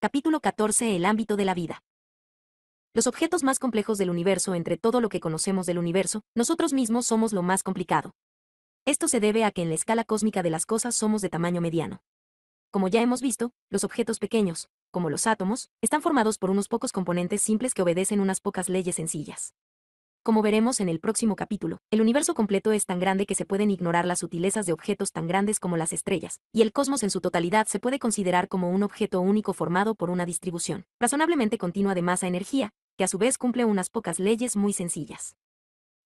Capítulo 14 El ámbito de la vida. Los objetos más complejos del universo entre todo lo que conocemos del universo, nosotros mismos somos lo más complicado. Esto se debe a que en la escala cósmica de las cosas somos de tamaño mediano. Como ya hemos visto, los objetos pequeños, como los átomos, están formados por unos pocos componentes simples que obedecen unas pocas leyes sencillas. Como veremos en el próximo capítulo, el universo completo es tan grande que se pueden ignorar las sutilezas de objetos tan grandes como las estrellas, y el cosmos en su totalidad se puede considerar como un objeto único formado por una distribución razonablemente continua de masa-energía, que a su vez cumple unas pocas leyes muy sencillas.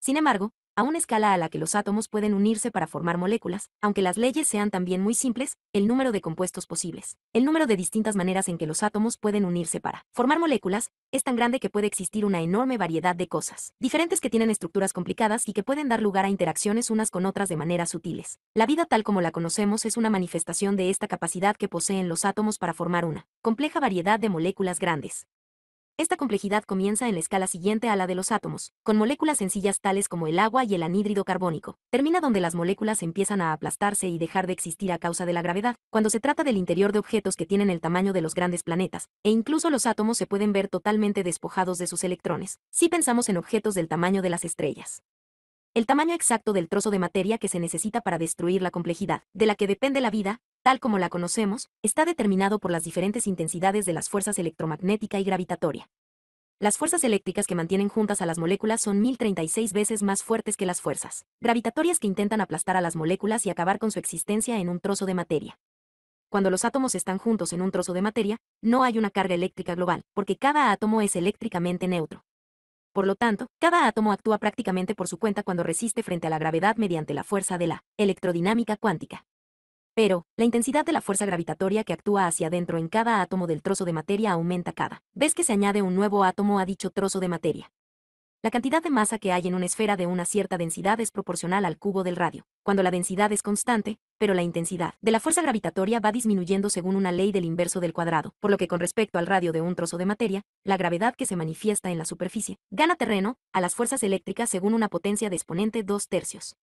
Sin embargo, a una escala a la que los átomos pueden unirse para formar moléculas, aunque las leyes sean también muy simples, el número de compuestos posibles, el número de distintas maneras en que los átomos pueden unirse para formar moléculas, es tan grande que puede existir una enorme variedad de cosas, diferentes que tienen estructuras complicadas y que pueden dar lugar a interacciones unas con otras de maneras sutiles. La vida tal como la conocemos es una manifestación de esta capacidad que poseen los átomos para formar una compleja variedad de moléculas grandes. Esta complejidad comienza en la escala siguiente a la de los átomos, con moléculas sencillas tales como el agua y el anhídrido carbónico. Termina donde las moléculas empiezan a aplastarse y dejar de existir a causa de la gravedad, cuando se trata del interior de objetos que tienen el tamaño de los grandes planetas, e incluso los átomos se pueden ver totalmente despojados de sus electrones, si pensamos en objetos del tamaño de las estrellas. El tamaño exacto del trozo de materia que se necesita para destruir la complejidad, de la que depende la vida, tal como la conocemos, está determinado por las diferentes intensidades de las fuerzas electromagnética y gravitatoria. Las fuerzas eléctricas que mantienen juntas a las moléculas son 1036 veces más fuertes que las fuerzas gravitatorias que intentan aplastar a las moléculas y acabar con su existencia en un trozo de materia. Cuando los átomos están juntos en un trozo de materia, no hay una carga eléctrica global, porque cada átomo es eléctricamente neutro. Por lo tanto, cada átomo actúa prácticamente por su cuenta cuando resiste frente a la gravedad mediante la fuerza de la electrodinámica cuántica. Pero, la intensidad de la fuerza gravitatoria que actúa hacia adentro en cada átomo del trozo de materia aumenta cada vez que se añade un nuevo átomo a dicho trozo de materia. La cantidad de masa que hay en una esfera de una cierta densidad es proporcional al cubo del radio, cuando la densidad es constante, pero la intensidad de la fuerza gravitatoria va disminuyendo según una ley del inverso del cuadrado, por lo que con respecto al radio de un trozo de materia, la gravedad que se manifiesta en la superficie gana terreno a las fuerzas eléctricas según una potencia de exponente 2 tercios.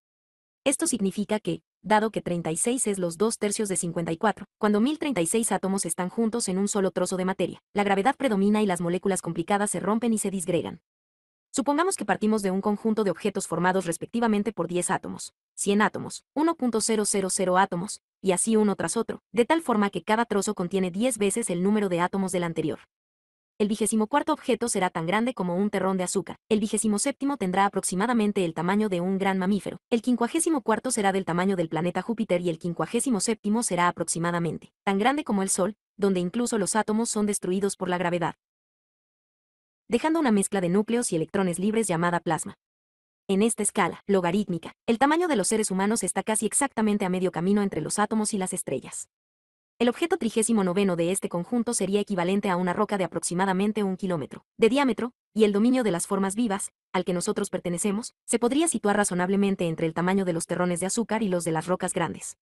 Esto significa que, dado que 36 es los dos tercios de 54, cuando 1036 átomos están juntos en un solo trozo de materia, la gravedad predomina y las moléculas complicadas se rompen y se disgregan. Supongamos que partimos de un conjunto de objetos formados respectivamente por 10 átomos, 100 átomos, 1.000 átomos, y así uno tras otro, de tal forma que cada trozo contiene 10 veces el número de átomos del anterior. El vigésimo cuarto objeto será tan grande como un terrón de azúcar. El vigésimo séptimo tendrá aproximadamente el tamaño de un gran mamífero. El quincuagésimo cuarto será del tamaño del planeta Júpiter y el quincuagésimo séptimo será aproximadamente tan grande como el Sol, donde incluso los átomos son destruidos por la gravedad, dejando una mezcla de núcleos y electrones libres llamada plasma. En esta escala, logarítmica, el tamaño de los seres humanos está casi exactamente a medio camino entre los átomos y las estrellas. El objeto trigésimo noveno de este conjunto sería equivalente a una roca de aproximadamente un kilómetro de diámetro, y el dominio de las formas vivas, al que nosotros pertenecemos, se podría situar razonablemente entre el tamaño de los terrones de azúcar y los de las rocas grandes.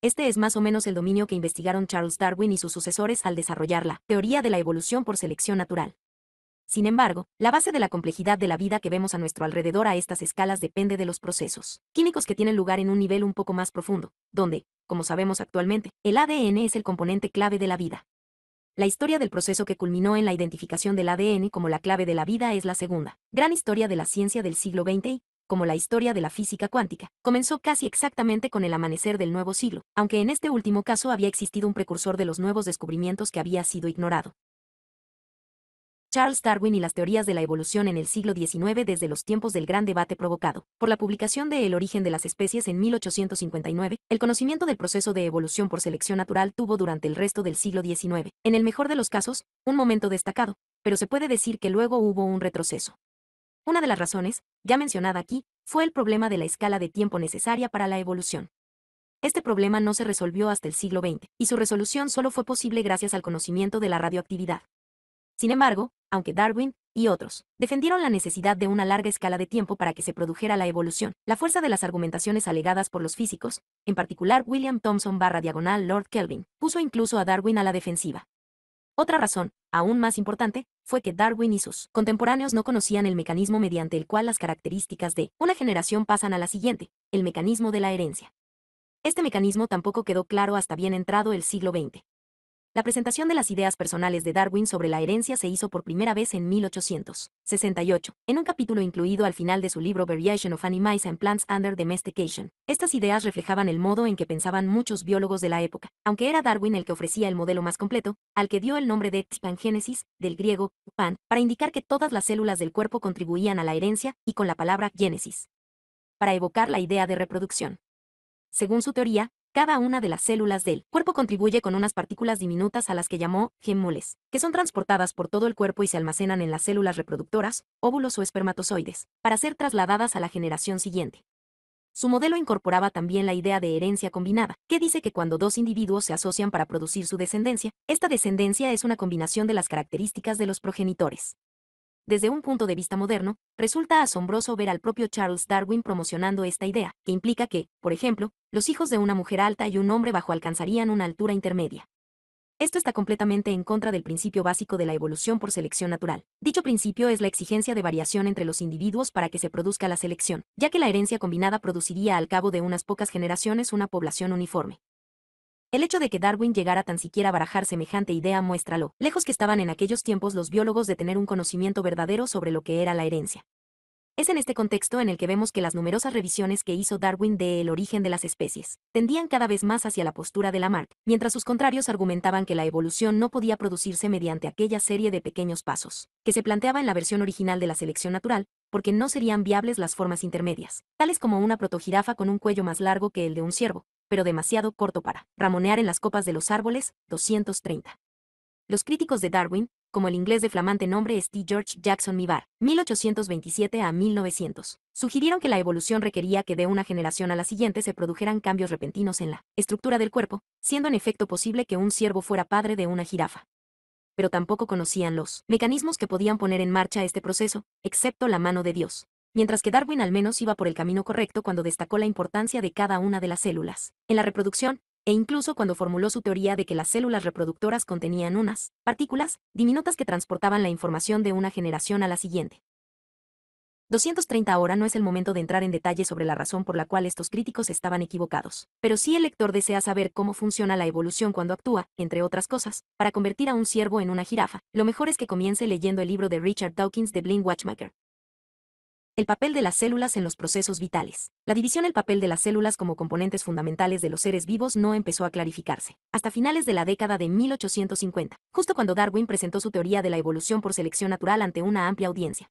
Este es más o menos el dominio que investigaron Charles Darwin y sus sucesores al desarrollar la teoría de la evolución por selección natural. Sin embargo, la base de la complejidad de la vida que vemos a nuestro alrededor a estas escalas depende de los procesos químicos que tienen lugar en un nivel un poco más profundo, donde, como sabemos actualmente, el ADN es el componente clave de la vida. La historia del proceso que culminó en la identificación del ADN como la clave de la vida es la segunda gran historia de la ciencia del siglo XX y, como la historia de la física cuántica, comenzó casi exactamente con el amanecer del nuevo siglo, aunque en este último caso había existido un precursor de los nuevos descubrimientos que había sido ignorado. Charles Darwin y las teorías de la evolución en el siglo XIX desde los tiempos del gran debate provocado por la publicación de El origen de las especies en 1859, el conocimiento del proceso de evolución por selección natural tuvo durante el resto del siglo XIX, en el mejor de los casos, un momento destacado, pero se puede decir que luego hubo un retroceso. Una de las razones, ya mencionada aquí, fue el problema de la escala de tiempo necesaria para la evolución. Este problema no se resolvió hasta el siglo XX, y su resolución solo fue posible gracias al conocimiento de la radioactividad. Sin embargo, aunque Darwin y otros defendieron la necesidad de una larga escala de tiempo para que se produjera la evolución, la fuerza de las argumentaciones alegadas por los físicos, en particular William Thomson barra diagonal Lord Kelvin, puso incluso a Darwin a la defensiva. Otra razón, aún más importante, fue que Darwin y sus contemporáneos no conocían el mecanismo mediante el cual las características de una generación pasan a la siguiente, el mecanismo de la herencia. Este mecanismo tampoco quedó claro hasta bien entrado el siglo XX. La presentación de las ideas personales de Darwin sobre la herencia se hizo por primera vez en 1868, en un capítulo incluido al final de su libro Variation of Animals and Plants Under Domestication. Estas ideas reflejaban el modo en que pensaban muchos biólogos de la época, aunque era Darwin el que ofrecía el modelo más completo, al que dio el nombre de tipangénesis, del griego pan, para indicar que todas las células del cuerpo contribuían a la herencia, y con la palabra génesis, para evocar la idea de reproducción. Según su teoría, cada una de las células del cuerpo contribuye con unas partículas diminutas a las que llamó gemoles, que son transportadas por todo el cuerpo y se almacenan en las células reproductoras, óvulos o espermatozoides, para ser trasladadas a la generación siguiente. Su modelo incorporaba también la idea de herencia combinada, que dice que cuando dos individuos se asocian para producir su descendencia, esta descendencia es una combinación de las características de los progenitores. Desde un punto de vista moderno, resulta asombroso ver al propio Charles Darwin promocionando esta idea, que implica que, por ejemplo, los hijos de una mujer alta y un hombre bajo alcanzarían una altura intermedia. Esto está completamente en contra del principio básico de la evolución por selección natural. Dicho principio es la exigencia de variación entre los individuos para que se produzca la selección, ya que la herencia combinada produciría al cabo de unas pocas generaciones una población uniforme. El hecho de que Darwin llegara tan siquiera a barajar semejante idea muéstralo, lejos que estaban en aquellos tiempos los biólogos de tener un conocimiento verdadero sobre lo que era la herencia. Es en este contexto en el que vemos que las numerosas revisiones que hizo Darwin de El origen de las especies tendían cada vez más hacia la postura de Lamarck, mientras sus contrarios argumentaban que la evolución no podía producirse mediante aquella serie de pequeños pasos que se planteaba en la versión original de la selección natural, porque no serían viables las formas intermedias, tales como una protogirafa con un cuello más largo que el de un ciervo, pero demasiado corto para ramonear en las copas de los árboles, 230. Los críticos de Darwin, como el inglés de flamante nombre St. George Jackson Mivar, 1827 a 1900, sugirieron que la evolución requería que de una generación a la siguiente se produjeran cambios repentinos en la estructura del cuerpo, siendo en efecto posible que un ciervo fuera padre de una jirafa. Pero tampoco conocían los mecanismos que podían poner en marcha este proceso, excepto la mano de Dios mientras que Darwin al menos iba por el camino correcto cuando destacó la importancia de cada una de las células. En la reproducción, e incluso cuando formuló su teoría de que las células reproductoras contenían unas partículas diminutas que transportaban la información de una generación a la siguiente. 230 ahora no es el momento de entrar en detalle sobre la razón por la cual estos críticos estaban equivocados, pero si sí el lector desea saber cómo funciona la evolución cuando actúa, entre otras cosas, para convertir a un ciervo en una jirafa, lo mejor es que comience leyendo el libro de Richard Dawkins de Blind Watchmaker, el papel de las células en los procesos vitales. La división del papel de las células como componentes fundamentales de los seres vivos no empezó a clarificarse hasta finales de la década de 1850, justo cuando Darwin presentó su teoría de la evolución por selección natural ante una amplia audiencia.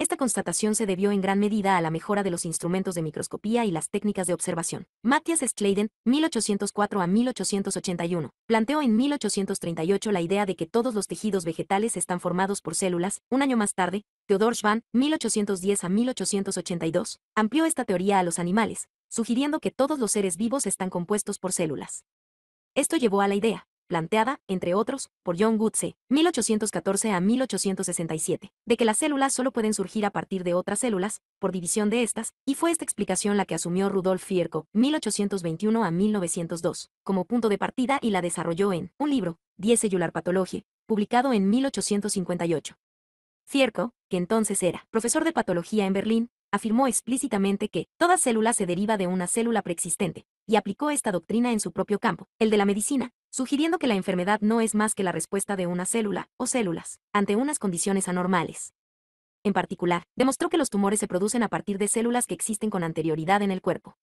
Esta constatación se debió en gran medida a la mejora de los instrumentos de microscopía y las técnicas de observación. Matthias Schleiden, 1804 a 1881, planteó en 1838 la idea de que todos los tejidos vegetales están formados por células. Un año más tarde, Theodor Schwann, 1810 a 1882, amplió esta teoría a los animales, sugiriendo que todos los seres vivos están compuestos por células. Esto llevó a la idea, planteada, entre otros, por John Goodsey, 1814 a 1867, de que las células solo pueden surgir a partir de otras células, por división de estas, y fue esta explicación la que asumió Rudolf Fierco, 1821 a 1902, como punto de partida y la desarrolló en un libro, Die Cellular Patologie, publicado en 1858. Fierco, que entonces era profesor de patología en Berlín, afirmó explícitamente que toda célula se deriva de una célula preexistente, y aplicó esta doctrina en su propio campo, el de la medicina, sugiriendo que la enfermedad no es más que la respuesta de una célula, o células, ante unas condiciones anormales. En particular, demostró que los tumores se producen a partir de células que existen con anterioridad en el cuerpo.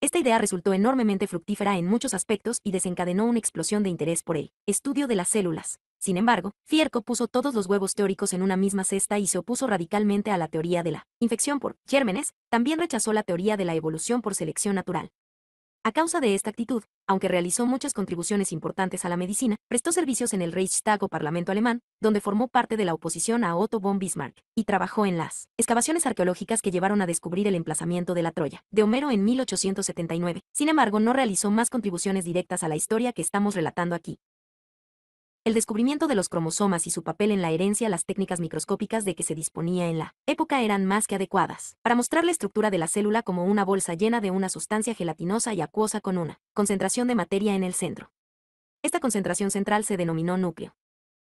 Esta idea resultó enormemente fructífera en muchos aspectos y desencadenó una explosión de interés por el estudio de las células. Sin embargo, Fierco puso todos los huevos teóricos en una misma cesta y se opuso radicalmente a la teoría de la infección por gérmenes, también rechazó la teoría de la evolución por selección natural, a causa de esta actitud, aunque realizó muchas contribuciones importantes a la medicina, prestó servicios en el Reichstag o Parlamento alemán, donde formó parte de la oposición a Otto von Bismarck, y trabajó en las excavaciones arqueológicas que llevaron a descubrir el emplazamiento de la Troya, de Homero en 1879. Sin embargo, no realizó más contribuciones directas a la historia que estamos relatando aquí. El descubrimiento de los cromosomas y su papel en la herencia las técnicas microscópicas de que se disponía en la época eran más que adecuadas, para mostrar la estructura de la célula como una bolsa llena de una sustancia gelatinosa y acuosa con una concentración de materia en el centro. Esta concentración central se denominó núcleo.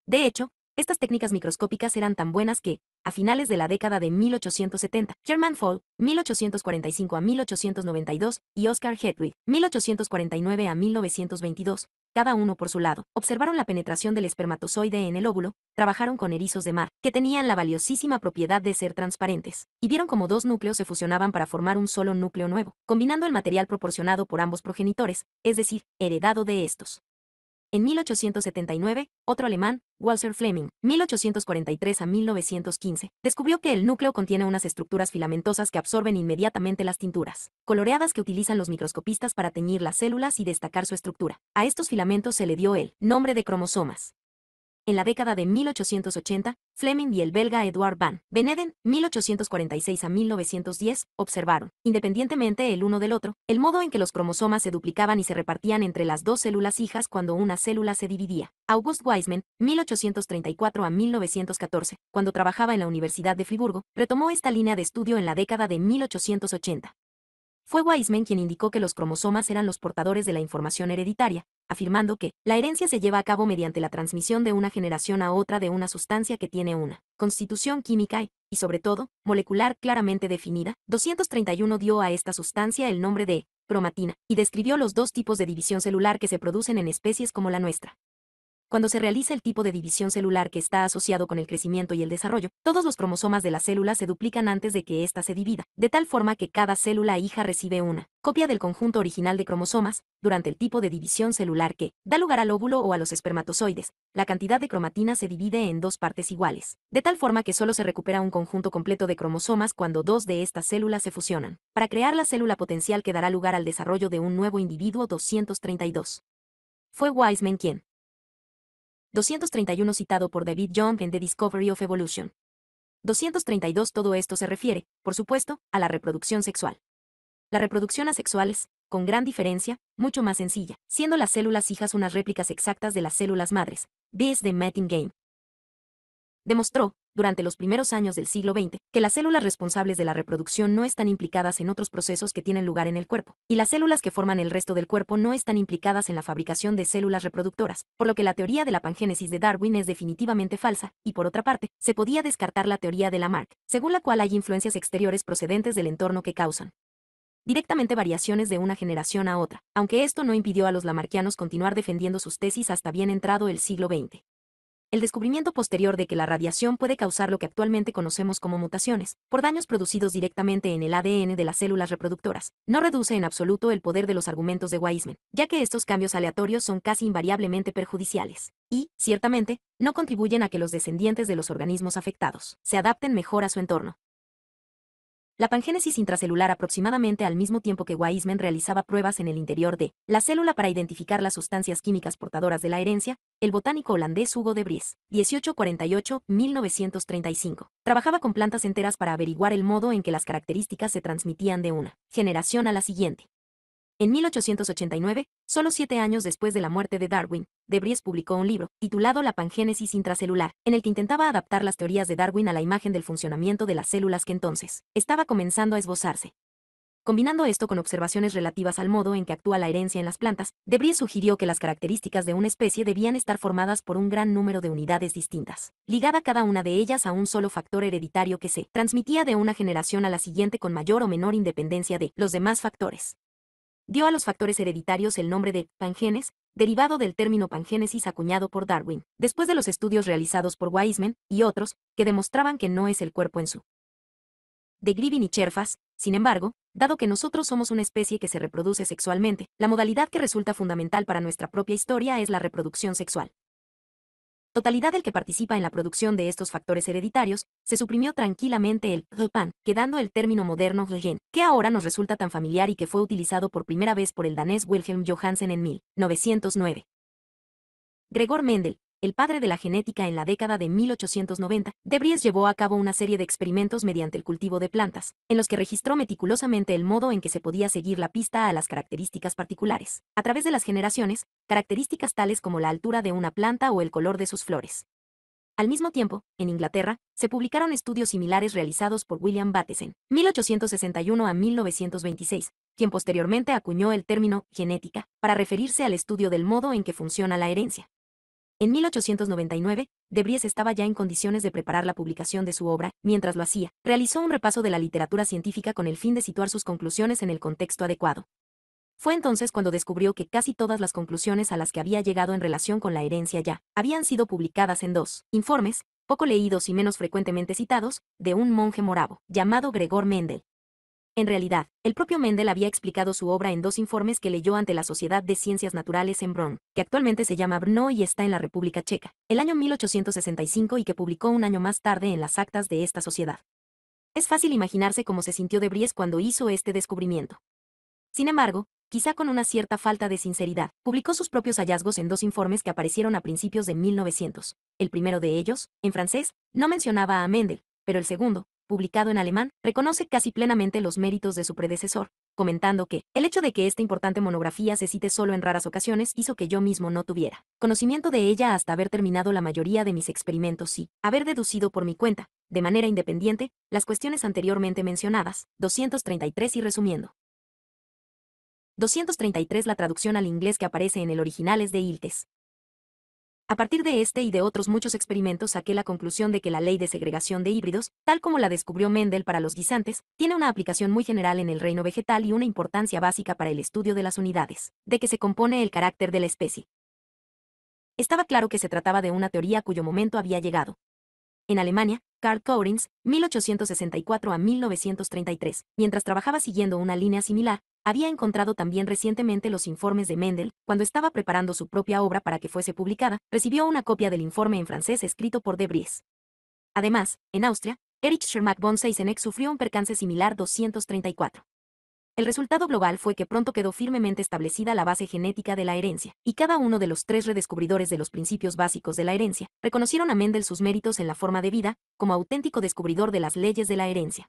De hecho, estas técnicas microscópicas eran tan buenas que, a finales de la década de 1870, German Fall, 1845 a 1892, y Oscar Hedwig, 1849 a 1922, cada uno por su lado. Observaron la penetración del espermatozoide en el óvulo, trabajaron con erizos de mar, que tenían la valiosísima propiedad de ser transparentes, y vieron como dos núcleos se fusionaban para formar un solo núcleo nuevo, combinando el material proporcionado por ambos progenitores, es decir, heredado de estos. En 1879, otro alemán, Walter Fleming, 1843 a 1915, descubrió que el núcleo contiene unas estructuras filamentosas que absorben inmediatamente las tinturas, coloreadas que utilizan los microscopistas para teñir las células y destacar su estructura. A estos filamentos se le dio el nombre de cromosomas. En la década de 1880, Fleming y el belga Eduard van Beneden, 1846 a 1910, observaron, independientemente el uno del otro, el modo en que los cromosomas se duplicaban y se repartían entre las dos células hijas cuando una célula se dividía. August Weismann, 1834 a 1914, cuando trabajaba en la Universidad de Friburgo, retomó esta línea de estudio en la década de 1880. Fue Weismann quien indicó que los cromosomas eran los portadores de la información hereditaria, afirmando que la herencia se lleva a cabo mediante la transmisión de una generación a otra de una sustancia que tiene una constitución química y, sobre todo, molecular claramente definida. 231 dio a esta sustancia el nombre de cromatina y describió los dos tipos de división celular que se producen en especies como la nuestra cuando se realiza el tipo de división celular que está asociado con el crecimiento y el desarrollo, todos los cromosomas de la célula se duplican antes de que ésta se divida, de tal forma que cada célula hija recibe una copia del conjunto original de cromosomas, durante el tipo de división celular que da lugar al óvulo o a los espermatozoides, la cantidad de cromatina se divide en dos partes iguales, de tal forma que solo se recupera un conjunto completo de cromosomas cuando dos de estas células se fusionan, para crear la célula potencial que dará lugar al desarrollo de un nuevo individuo 232. Fue Wiseman quien 231 citado por David Young en The Discovery of Evolution. 232 Todo esto se refiere, por supuesto, a la reproducción sexual. La reproducción asexual es, con gran diferencia, mucho más sencilla, siendo las células hijas unas réplicas exactas de las células madres. This the Mating Game. Demostró, durante los primeros años del siglo XX, que las células responsables de la reproducción no están implicadas en otros procesos que tienen lugar en el cuerpo, y las células que forman el resto del cuerpo no están implicadas en la fabricación de células reproductoras, por lo que la teoría de la pangénesis de Darwin es definitivamente falsa, y por otra parte, se podía descartar la teoría de Lamarck, según la cual hay influencias exteriores procedentes del entorno que causan directamente variaciones de una generación a otra, aunque esto no impidió a los lamarquianos continuar defendiendo sus tesis hasta bien entrado el siglo XX el descubrimiento posterior de que la radiación puede causar lo que actualmente conocemos como mutaciones, por daños producidos directamente en el ADN de las células reproductoras, no reduce en absoluto el poder de los argumentos de Weismann, ya que estos cambios aleatorios son casi invariablemente perjudiciales, y, ciertamente, no contribuyen a que los descendientes de los organismos afectados se adapten mejor a su entorno. La pangénesis intracelular aproximadamente al mismo tiempo que waisman realizaba pruebas en el interior de la célula para identificar las sustancias químicas portadoras de la herencia, el botánico holandés Hugo de Bries, 1848-1935, trabajaba con plantas enteras para averiguar el modo en que las características se transmitían de una generación a la siguiente. En 1889, solo siete años después de la muerte de Darwin, Debris publicó un libro, titulado La pangénesis intracelular, en el que intentaba adaptar las teorías de Darwin a la imagen del funcionamiento de las células que entonces estaba comenzando a esbozarse. Combinando esto con observaciones relativas al modo en que actúa la herencia en las plantas, Debris sugirió que las características de una especie debían estar formadas por un gran número de unidades distintas, ligada cada una de ellas a un solo factor hereditario que se transmitía de una generación a la siguiente con mayor o menor independencia de los demás factores dio a los factores hereditarios el nombre de pangenes, derivado del término pangénesis acuñado por Darwin, después de los estudios realizados por Weismann y otros, que demostraban que no es el cuerpo en su. De Grivin y Cherfas, sin embargo, dado que nosotros somos una especie que se reproduce sexualmente, la modalidad que resulta fundamental para nuestra propia historia es la reproducción sexual totalidad del que participa en la producción de estos factores hereditarios, se suprimió tranquilamente el pan, quedando el término moderno gen, que ahora nos resulta tan familiar y que fue utilizado por primera vez por el danés Wilhelm Johansen en 1909. Gregor Mendel, el padre de la genética en la década de 1890, Debries llevó a cabo una serie de experimentos mediante el cultivo de plantas, en los que registró meticulosamente el modo en que se podía seguir la pista a las características particulares, a través de las generaciones, características tales como la altura de una planta o el color de sus flores. Al mismo tiempo, en Inglaterra, se publicaron estudios similares realizados por William Bateson, 1861 a 1926, quien posteriormente acuñó el término genética para referirse al estudio del modo en que funciona la herencia. En 1899, Debries estaba ya en condiciones de preparar la publicación de su obra, mientras lo hacía, realizó un repaso de la literatura científica con el fin de situar sus conclusiones en el contexto adecuado. Fue entonces cuando descubrió que casi todas las conclusiones a las que había llegado en relación con la herencia ya habían sido publicadas en dos informes, poco leídos y menos frecuentemente citados, de un monje moravo, llamado Gregor Mendel, en realidad, el propio Mendel había explicado su obra en dos informes que leyó ante la Sociedad de Ciencias Naturales en Brno, que actualmente se llama Brno y está en la República Checa, el año 1865 y que publicó un año más tarde en las actas de esta sociedad. Es fácil imaginarse cómo se sintió de bries cuando hizo este descubrimiento. Sin embargo, quizá con una cierta falta de sinceridad, publicó sus propios hallazgos en dos informes que aparecieron a principios de 1900. El primero de ellos, en francés, no mencionaba a Mendel, pero el segundo, publicado en alemán, reconoce casi plenamente los méritos de su predecesor, comentando que, el hecho de que esta importante monografía se cite solo en raras ocasiones hizo que yo mismo no tuviera conocimiento de ella hasta haber terminado la mayoría de mis experimentos y haber deducido por mi cuenta, de manera independiente, las cuestiones anteriormente mencionadas, 233 y resumiendo. 233 La traducción al inglés que aparece en el original es de Iltes, a partir de este y de otros muchos experimentos saqué la conclusión de que la ley de segregación de híbridos, tal como la descubrió Mendel para los guisantes, tiene una aplicación muy general en el reino vegetal y una importancia básica para el estudio de las unidades, de que se compone el carácter de la especie. Estaba claro que se trataba de una teoría cuyo momento había llegado. En Alemania, Carl 1864 a 1933. Mientras trabajaba siguiendo una línea similar, había encontrado también recientemente los informes de Mendel, cuando estaba preparando su propia obra para que fuese publicada, recibió una copia del informe en francés escrito por De Además, en Austria, Erich Schermack von Seiseneck sufrió un percance similar 234. El resultado global fue que pronto quedó firmemente establecida la base genética de la herencia, y cada uno de los tres redescubridores de los principios básicos de la herencia reconocieron a Mendel sus méritos en la forma de vida, como auténtico descubridor de las leyes de la herencia.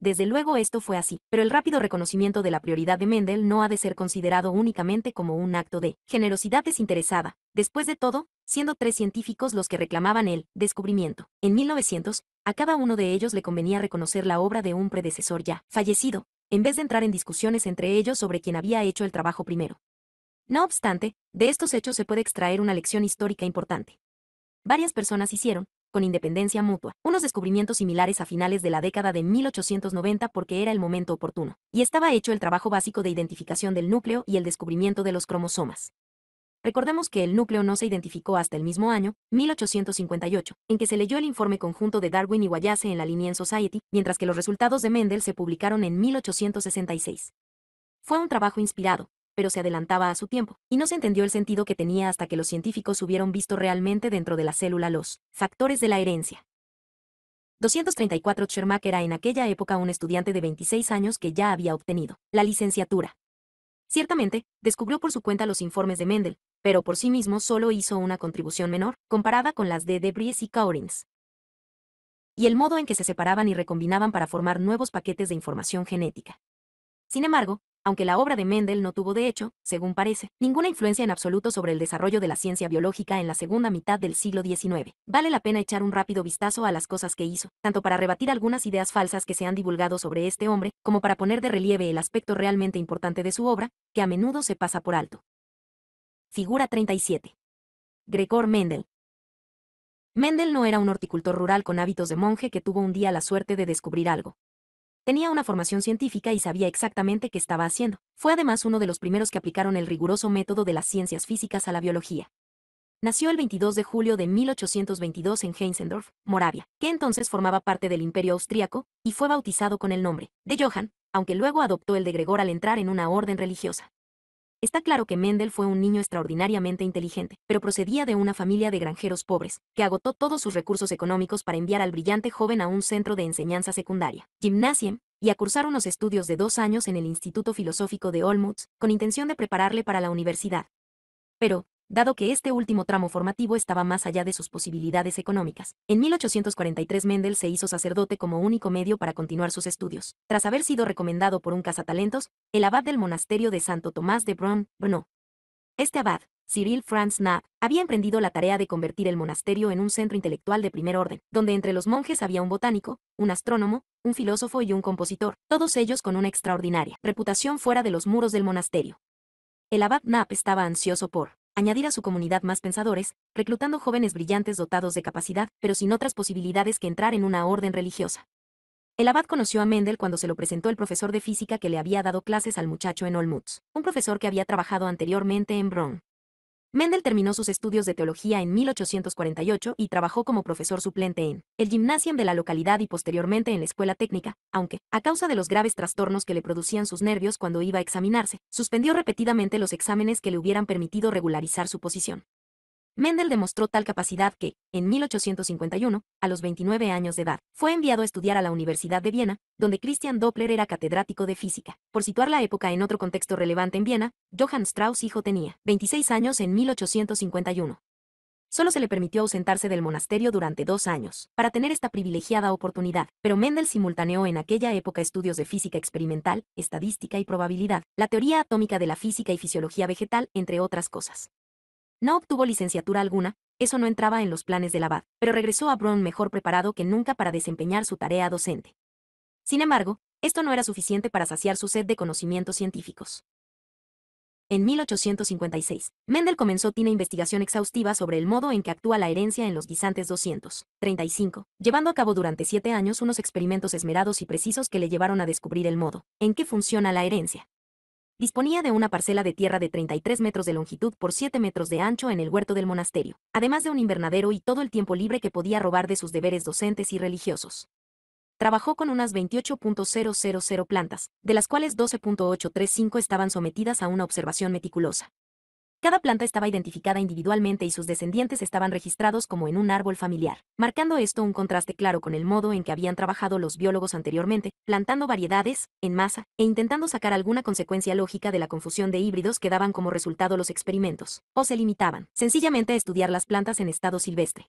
Desde luego esto fue así, pero el rápido reconocimiento de la prioridad de Mendel no ha de ser considerado únicamente como un acto de generosidad desinteresada. Después de todo, siendo tres científicos los que reclamaban el descubrimiento, en 1900, a cada uno de ellos le convenía reconocer la obra de un predecesor ya fallecido, en vez de entrar en discusiones entre ellos sobre quién había hecho el trabajo primero. No obstante, de estos hechos se puede extraer una lección histórica importante. Varias personas hicieron, con independencia mutua, unos descubrimientos similares a finales de la década de 1890 porque era el momento oportuno, y estaba hecho el trabajo básico de identificación del núcleo y el descubrimiento de los cromosomas. Recordemos que el núcleo no se identificó hasta el mismo año, 1858, en que se leyó el informe conjunto de Darwin y Wallace en la Linnean Society, mientras que los resultados de Mendel se publicaron en 1866. Fue un trabajo inspirado, pero se adelantaba a su tiempo, y no se entendió el sentido que tenía hasta que los científicos hubieron visto realmente dentro de la célula los factores de la herencia. 234 Chermak era en aquella época un estudiante de 26 años que ya había obtenido la licenciatura. Ciertamente, descubrió por su cuenta los informes de Mendel, pero por sí mismo solo hizo una contribución menor, comparada con las de Debris y Cowrins. Y el modo en que se separaban y recombinaban para formar nuevos paquetes de información genética. Sin embargo, aunque la obra de Mendel no tuvo de hecho, según parece, ninguna influencia en absoluto sobre el desarrollo de la ciencia biológica en la segunda mitad del siglo XIX, vale la pena echar un rápido vistazo a las cosas que hizo, tanto para rebatir algunas ideas falsas que se han divulgado sobre este hombre, como para poner de relieve el aspecto realmente importante de su obra, que a menudo se pasa por alto. Figura 37. Gregor Mendel. Mendel no era un horticultor rural con hábitos de monje que tuvo un día la suerte de descubrir algo. Tenía una formación científica y sabía exactamente qué estaba haciendo. Fue además uno de los primeros que aplicaron el riguroso método de las ciencias físicas a la biología. Nació el 22 de julio de 1822 en Heinzendorf, Moravia, que entonces formaba parte del Imperio Austriaco, y fue bautizado con el nombre de Johann, aunque luego adoptó el de Gregor al entrar en una orden religiosa. Está claro que Mendel fue un niño extraordinariamente inteligente, pero procedía de una familia de granjeros pobres, que agotó todos sus recursos económicos para enviar al brillante joven a un centro de enseñanza secundaria, Gymnasium, y a cursar unos estudios de dos años en el Instituto Filosófico de Olmutz, con intención de prepararle para la universidad. Pero, dado que este último tramo formativo estaba más allá de sus posibilidades económicas. En 1843 Mendel se hizo sacerdote como único medio para continuar sus estudios. Tras haber sido recomendado por un cazatalentos, el abad del monasterio de Santo Tomás de Brun, Brno. Este abad, Cyril Franz Knapp, había emprendido la tarea de convertir el monasterio en un centro intelectual de primer orden, donde entre los monjes había un botánico, un astrónomo, un filósofo y un compositor, todos ellos con una extraordinaria reputación fuera de los muros del monasterio. El abad Knapp estaba ansioso por añadir a su comunidad más pensadores, reclutando jóvenes brillantes dotados de capacidad, pero sin otras posibilidades que entrar en una orden religiosa. El abad conoció a Mendel cuando se lo presentó el profesor de física que le había dado clases al muchacho en Olmutz, un profesor que había trabajado anteriormente en Brown. Mendel terminó sus estudios de teología en 1848 y trabajó como profesor suplente en el gymnasium de la localidad y posteriormente en la escuela técnica, aunque, a causa de los graves trastornos que le producían sus nervios cuando iba a examinarse, suspendió repetidamente los exámenes que le hubieran permitido regularizar su posición. Mendel demostró tal capacidad que, en 1851, a los 29 años de edad, fue enviado a estudiar a la Universidad de Viena, donde Christian Doppler era catedrático de física. Por situar la época en otro contexto relevante en Viena, Johann Strauss hijo tenía 26 años en 1851. Solo se le permitió ausentarse del monasterio durante dos años, para tener esta privilegiada oportunidad, pero Mendel simultaneó en aquella época estudios de física experimental, estadística y probabilidad, la teoría atómica de la física y fisiología vegetal, entre otras cosas. No obtuvo licenciatura alguna, eso no entraba en los planes del abad, pero regresó a Brown mejor preparado que nunca para desempeñar su tarea docente. Sin embargo, esto no era suficiente para saciar su sed de conocimientos científicos. En 1856, Mendel comenzó una investigación exhaustiva sobre el modo en que actúa la herencia en los guisantes 235, llevando a cabo durante siete años unos experimentos esmerados y precisos que le llevaron a descubrir el modo en que funciona la herencia. Disponía de una parcela de tierra de 33 metros de longitud por 7 metros de ancho en el huerto del monasterio, además de un invernadero y todo el tiempo libre que podía robar de sus deberes docentes y religiosos. Trabajó con unas 28.000 plantas, de las cuales 12.835 estaban sometidas a una observación meticulosa. Cada planta estaba identificada individualmente y sus descendientes estaban registrados como en un árbol familiar, marcando esto un contraste claro con el modo en que habían trabajado los biólogos anteriormente, plantando variedades, en masa, e intentando sacar alguna consecuencia lógica de la confusión de híbridos que daban como resultado los experimentos, o se limitaban, sencillamente a estudiar las plantas en estado silvestre.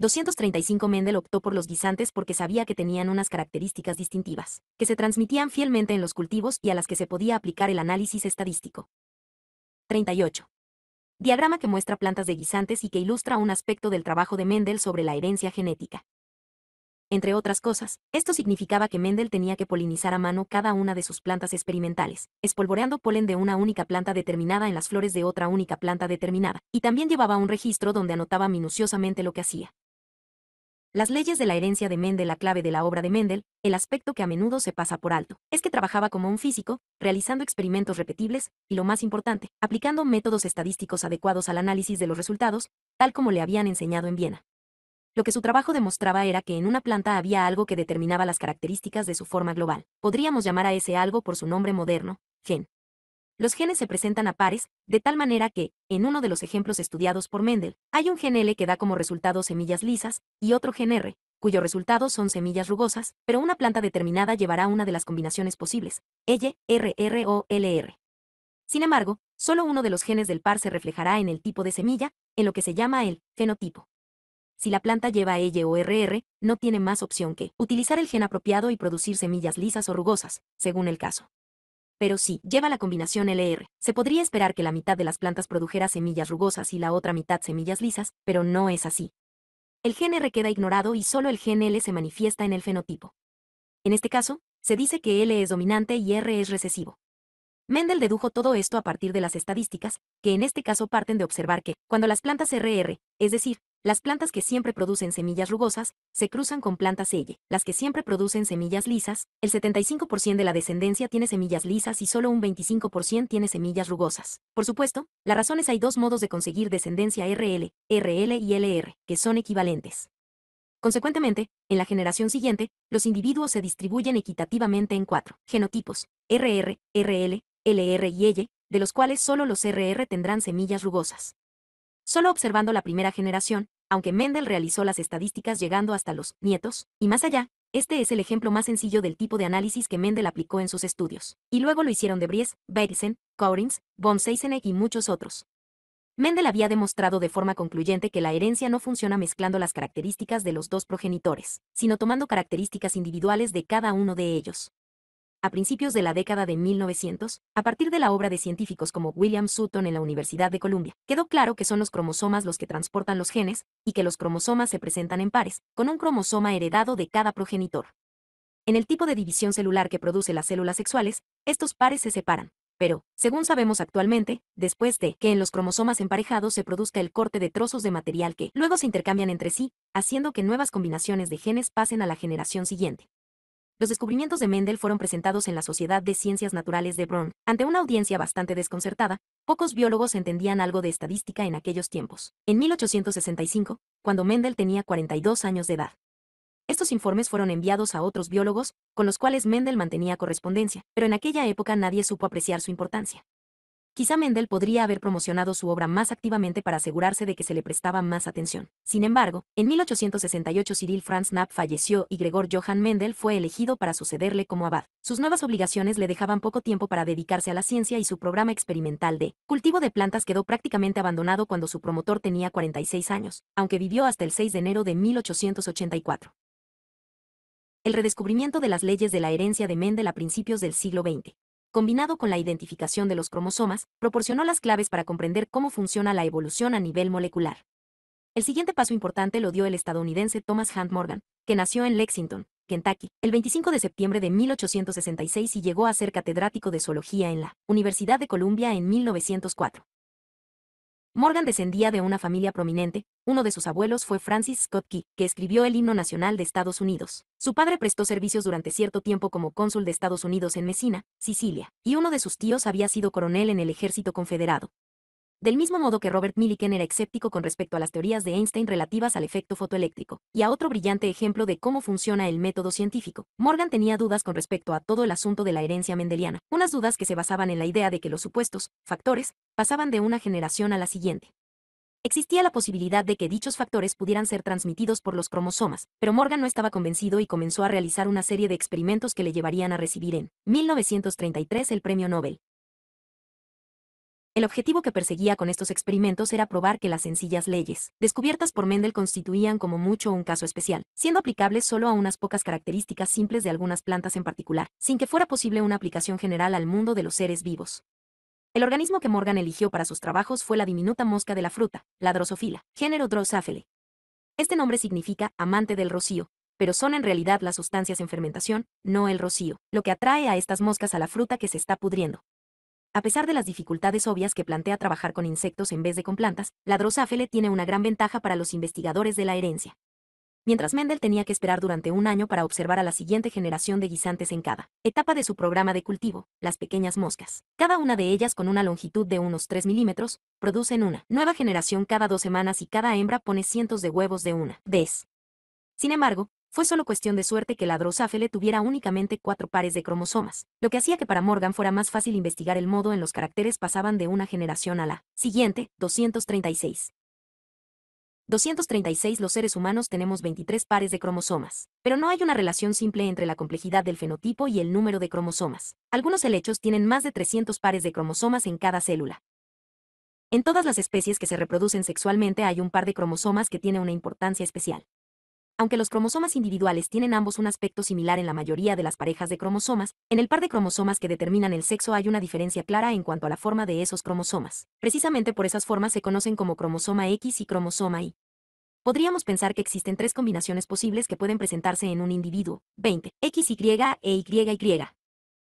235 Mendel optó por los guisantes porque sabía que tenían unas características distintivas, que se transmitían fielmente en los cultivos y a las que se podía aplicar el análisis estadístico. 38. Diagrama que muestra plantas de guisantes y que ilustra un aspecto del trabajo de Mendel sobre la herencia genética. Entre otras cosas, esto significaba que Mendel tenía que polinizar a mano cada una de sus plantas experimentales, espolvoreando polen de una única planta determinada en las flores de otra única planta determinada, y también llevaba un registro donde anotaba minuciosamente lo que hacía. Las leyes de la herencia de Mendel La clave de la obra de Mendel, el aspecto que a menudo se pasa por alto, es que trabajaba como un físico, realizando experimentos repetibles, y lo más importante, aplicando métodos estadísticos adecuados al análisis de los resultados, tal como le habían enseñado en Viena. Lo que su trabajo demostraba era que en una planta había algo que determinaba las características de su forma global. Podríamos llamar a ese algo por su nombre moderno, gen los genes se presentan a pares, de tal manera que, en uno de los ejemplos estudiados por Mendel, hay un gen L que da como resultado semillas lisas, y otro gen R, cuyo resultado son semillas rugosas, pero una planta determinada llevará una de las combinaciones posibles, L, RR o LR. Sin embargo, solo uno de los genes del par se reflejará en el tipo de semilla, en lo que se llama el fenotipo. Si la planta lleva L o RR, no tiene más opción que utilizar el gen apropiado y producir semillas lisas o rugosas, según el caso pero si lleva la combinación LR, se podría esperar que la mitad de las plantas produjera semillas rugosas y la otra mitad semillas lisas, pero no es así. El gen R queda ignorado y solo el gen L se manifiesta en el fenotipo. En este caso, se dice que L es dominante y R es recesivo. Mendel dedujo todo esto a partir de las estadísticas, que en este caso parten de observar que, cuando las plantas RR, es decir, las plantas que siempre producen semillas rugosas se cruzan con plantas L. Las que siempre producen semillas lisas, el 75% de la descendencia tiene semillas lisas y solo un 25% tiene semillas rugosas. Por supuesto, la razón es hay dos modos de conseguir descendencia RL, RL y LR, que son equivalentes. Consecuentemente, en la generación siguiente, los individuos se distribuyen equitativamente en cuatro genotipos, RR, RL, LR y l de los cuales solo los RR tendrán semillas rugosas. Solo observando la primera generación, aunque Mendel realizó las estadísticas llegando hasta los nietos, y más allá, este es el ejemplo más sencillo del tipo de análisis que Mendel aplicó en sus estudios. Y luego lo hicieron de Bries, Bateson, von Seisenegg y muchos otros. Mendel había demostrado de forma concluyente que la herencia no funciona mezclando las características de los dos progenitores, sino tomando características individuales de cada uno de ellos a principios de la década de 1900, a partir de la obra de científicos como William Sutton en la Universidad de Columbia, quedó claro que son los cromosomas los que transportan los genes y que los cromosomas se presentan en pares, con un cromosoma heredado de cada progenitor. En el tipo de división celular que produce las células sexuales, estos pares se separan, pero, según sabemos actualmente, después de que en los cromosomas emparejados se produzca el corte de trozos de material que luego se intercambian entre sí, haciendo que nuevas combinaciones de genes pasen a la generación siguiente. Los descubrimientos de Mendel fueron presentados en la Sociedad de Ciencias Naturales de Brno, ante una audiencia bastante desconcertada, pocos biólogos entendían algo de estadística en aquellos tiempos. En 1865, cuando Mendel tenía 42 años de edad. Estos informes fueron enviados a otros biólogos, con los cuales Mendel mantenía correspondencia, pero en aquella época nadie supo apreciar su importancia. Quizá Mendel podría haber promocionado su obra más activamente para asegurarse de que se le prestaba más atención. Sin embargo, en 1868 Cyril Franz Knapp falleció y Gregor Johann Mendel fue elegido para sucederle como abad. Sus nuevas obligaciones le dejaban poco tiempo para dedicarse a la ciencia y su programa experimental de cultivo de plantas quedó prácticamente abandonado cuando su promotor tenía 46 años, aunque vivió hasta el 6 de enero de 1884. El redescubrimiento de las leyes de la herencia de Mendel a principios del siglo XX combinado con la identificación de los cromosomas, proporcionó las claves para comprender cómo funciona la evolución a nivel molecular. El siguiente paso importante lo dio el estadounidense Thomas Hunt Morgan, que nació en Lexington, Kentucky, el 25 de septiembre de 1866 y llegó a ser catedrático de zoología en la Universidad de Columbia en 1904. Morgan descendía de una familia prominente, uno de sus abuelos fue Francis Scott Key, que escribió el himno nacional de Estados Unidos. Su padre prestó servicios durante cierto tiempo como cónsul de Estados Unidos en Messina, Sicilia, y uno de sus tíos había sido coronel en el ejército confederado. Del mismo modo que Robert Millikan era escéptico con respecto a las teorías de Einstein relativas al efecto fotoeléctrico, y a otro brillante ejemplo de cómo funciona el método científico, Morgan tenía dudas con respecto a todo el asunto de la herencia mendeliana, unas dudas que se basaban en la idea de que los supuestos factores pasaban de una generación a la siguiente. Existía la posibilidad de que dichos factores pudieran ser transmitidos por los cromosomas, pero Morgan no estaba convencido y comenzó a realizar una serie de experimentos que le llevarían a recibir en 1933 el Premio Nobel el objetivo que perseguía con estos experimentos era probar que las sencillas leyes, descubiertas por Mendel, constituían como mucho un caso especial, siendo aplicables solo a unas pocas características simples de algunas plantas en particular, sin que fuera posible una aplicación general al mundo de los seres vivos. El organismo que Morgan eligió para sus trabajos fue la diminuta mosca de la fruta, la drosophila, género Drosophila. Este nombre significa amante del rocío, pero son en realidad las sustancias en fermentación, no el rocío, lo que atrae a estas moscas a la fruta que se está pudriendo. A pesar de las dificultades obvias que plantea trabajar con insectos en vez de con plantas, la Drosophila tiene una gran ventaja para los investigadores de la herencia. Mientras Mendel tenía que esperar durante un año para observar a la siguiente generación de guisantes en cada etapa de su programa de cultivo, las pequeñas moscas, cada una de ellas con una longitud de unos 3 milímetros, producen una nueva generación cada dos semanas y cada hembra pone cientos de huevos de una vez. Sin embargo, fue solo cuestión de suerte que la drosáfele tuviera únicamente cuatro pares de cromosomas, lo que hacía que para Morgan fuera más fácil investigar el modo en los caracteres pasaban de una generación a la siguiente, 236. 236 Los seres humanos tenemos 23 pares de cromosomas, pero no hay una relación simple entre la complejidad del fenotipo y el número de cromosomas. Algunos helechos tienen más de 300 pares de cromosomas en cada célula. En todas las especies que se reproducen sexualmente hay un par de cromosomas que tiene una importancia especial. Aunque los cromosomas individuales tienen ambos un aspecto similar en la mayoría de las parejas de cromosomas, en el par de cromosomas que determinan el sexo hay una diferencia clara en cuanto a la forma de esos cromosomas. Precisamente por esas formas se conocen como cromosoma X y cromosoma Y. Podríamos pensar que existen tres combinaciones posibles que pueden presentarse en un individuo, 20, XY e YY.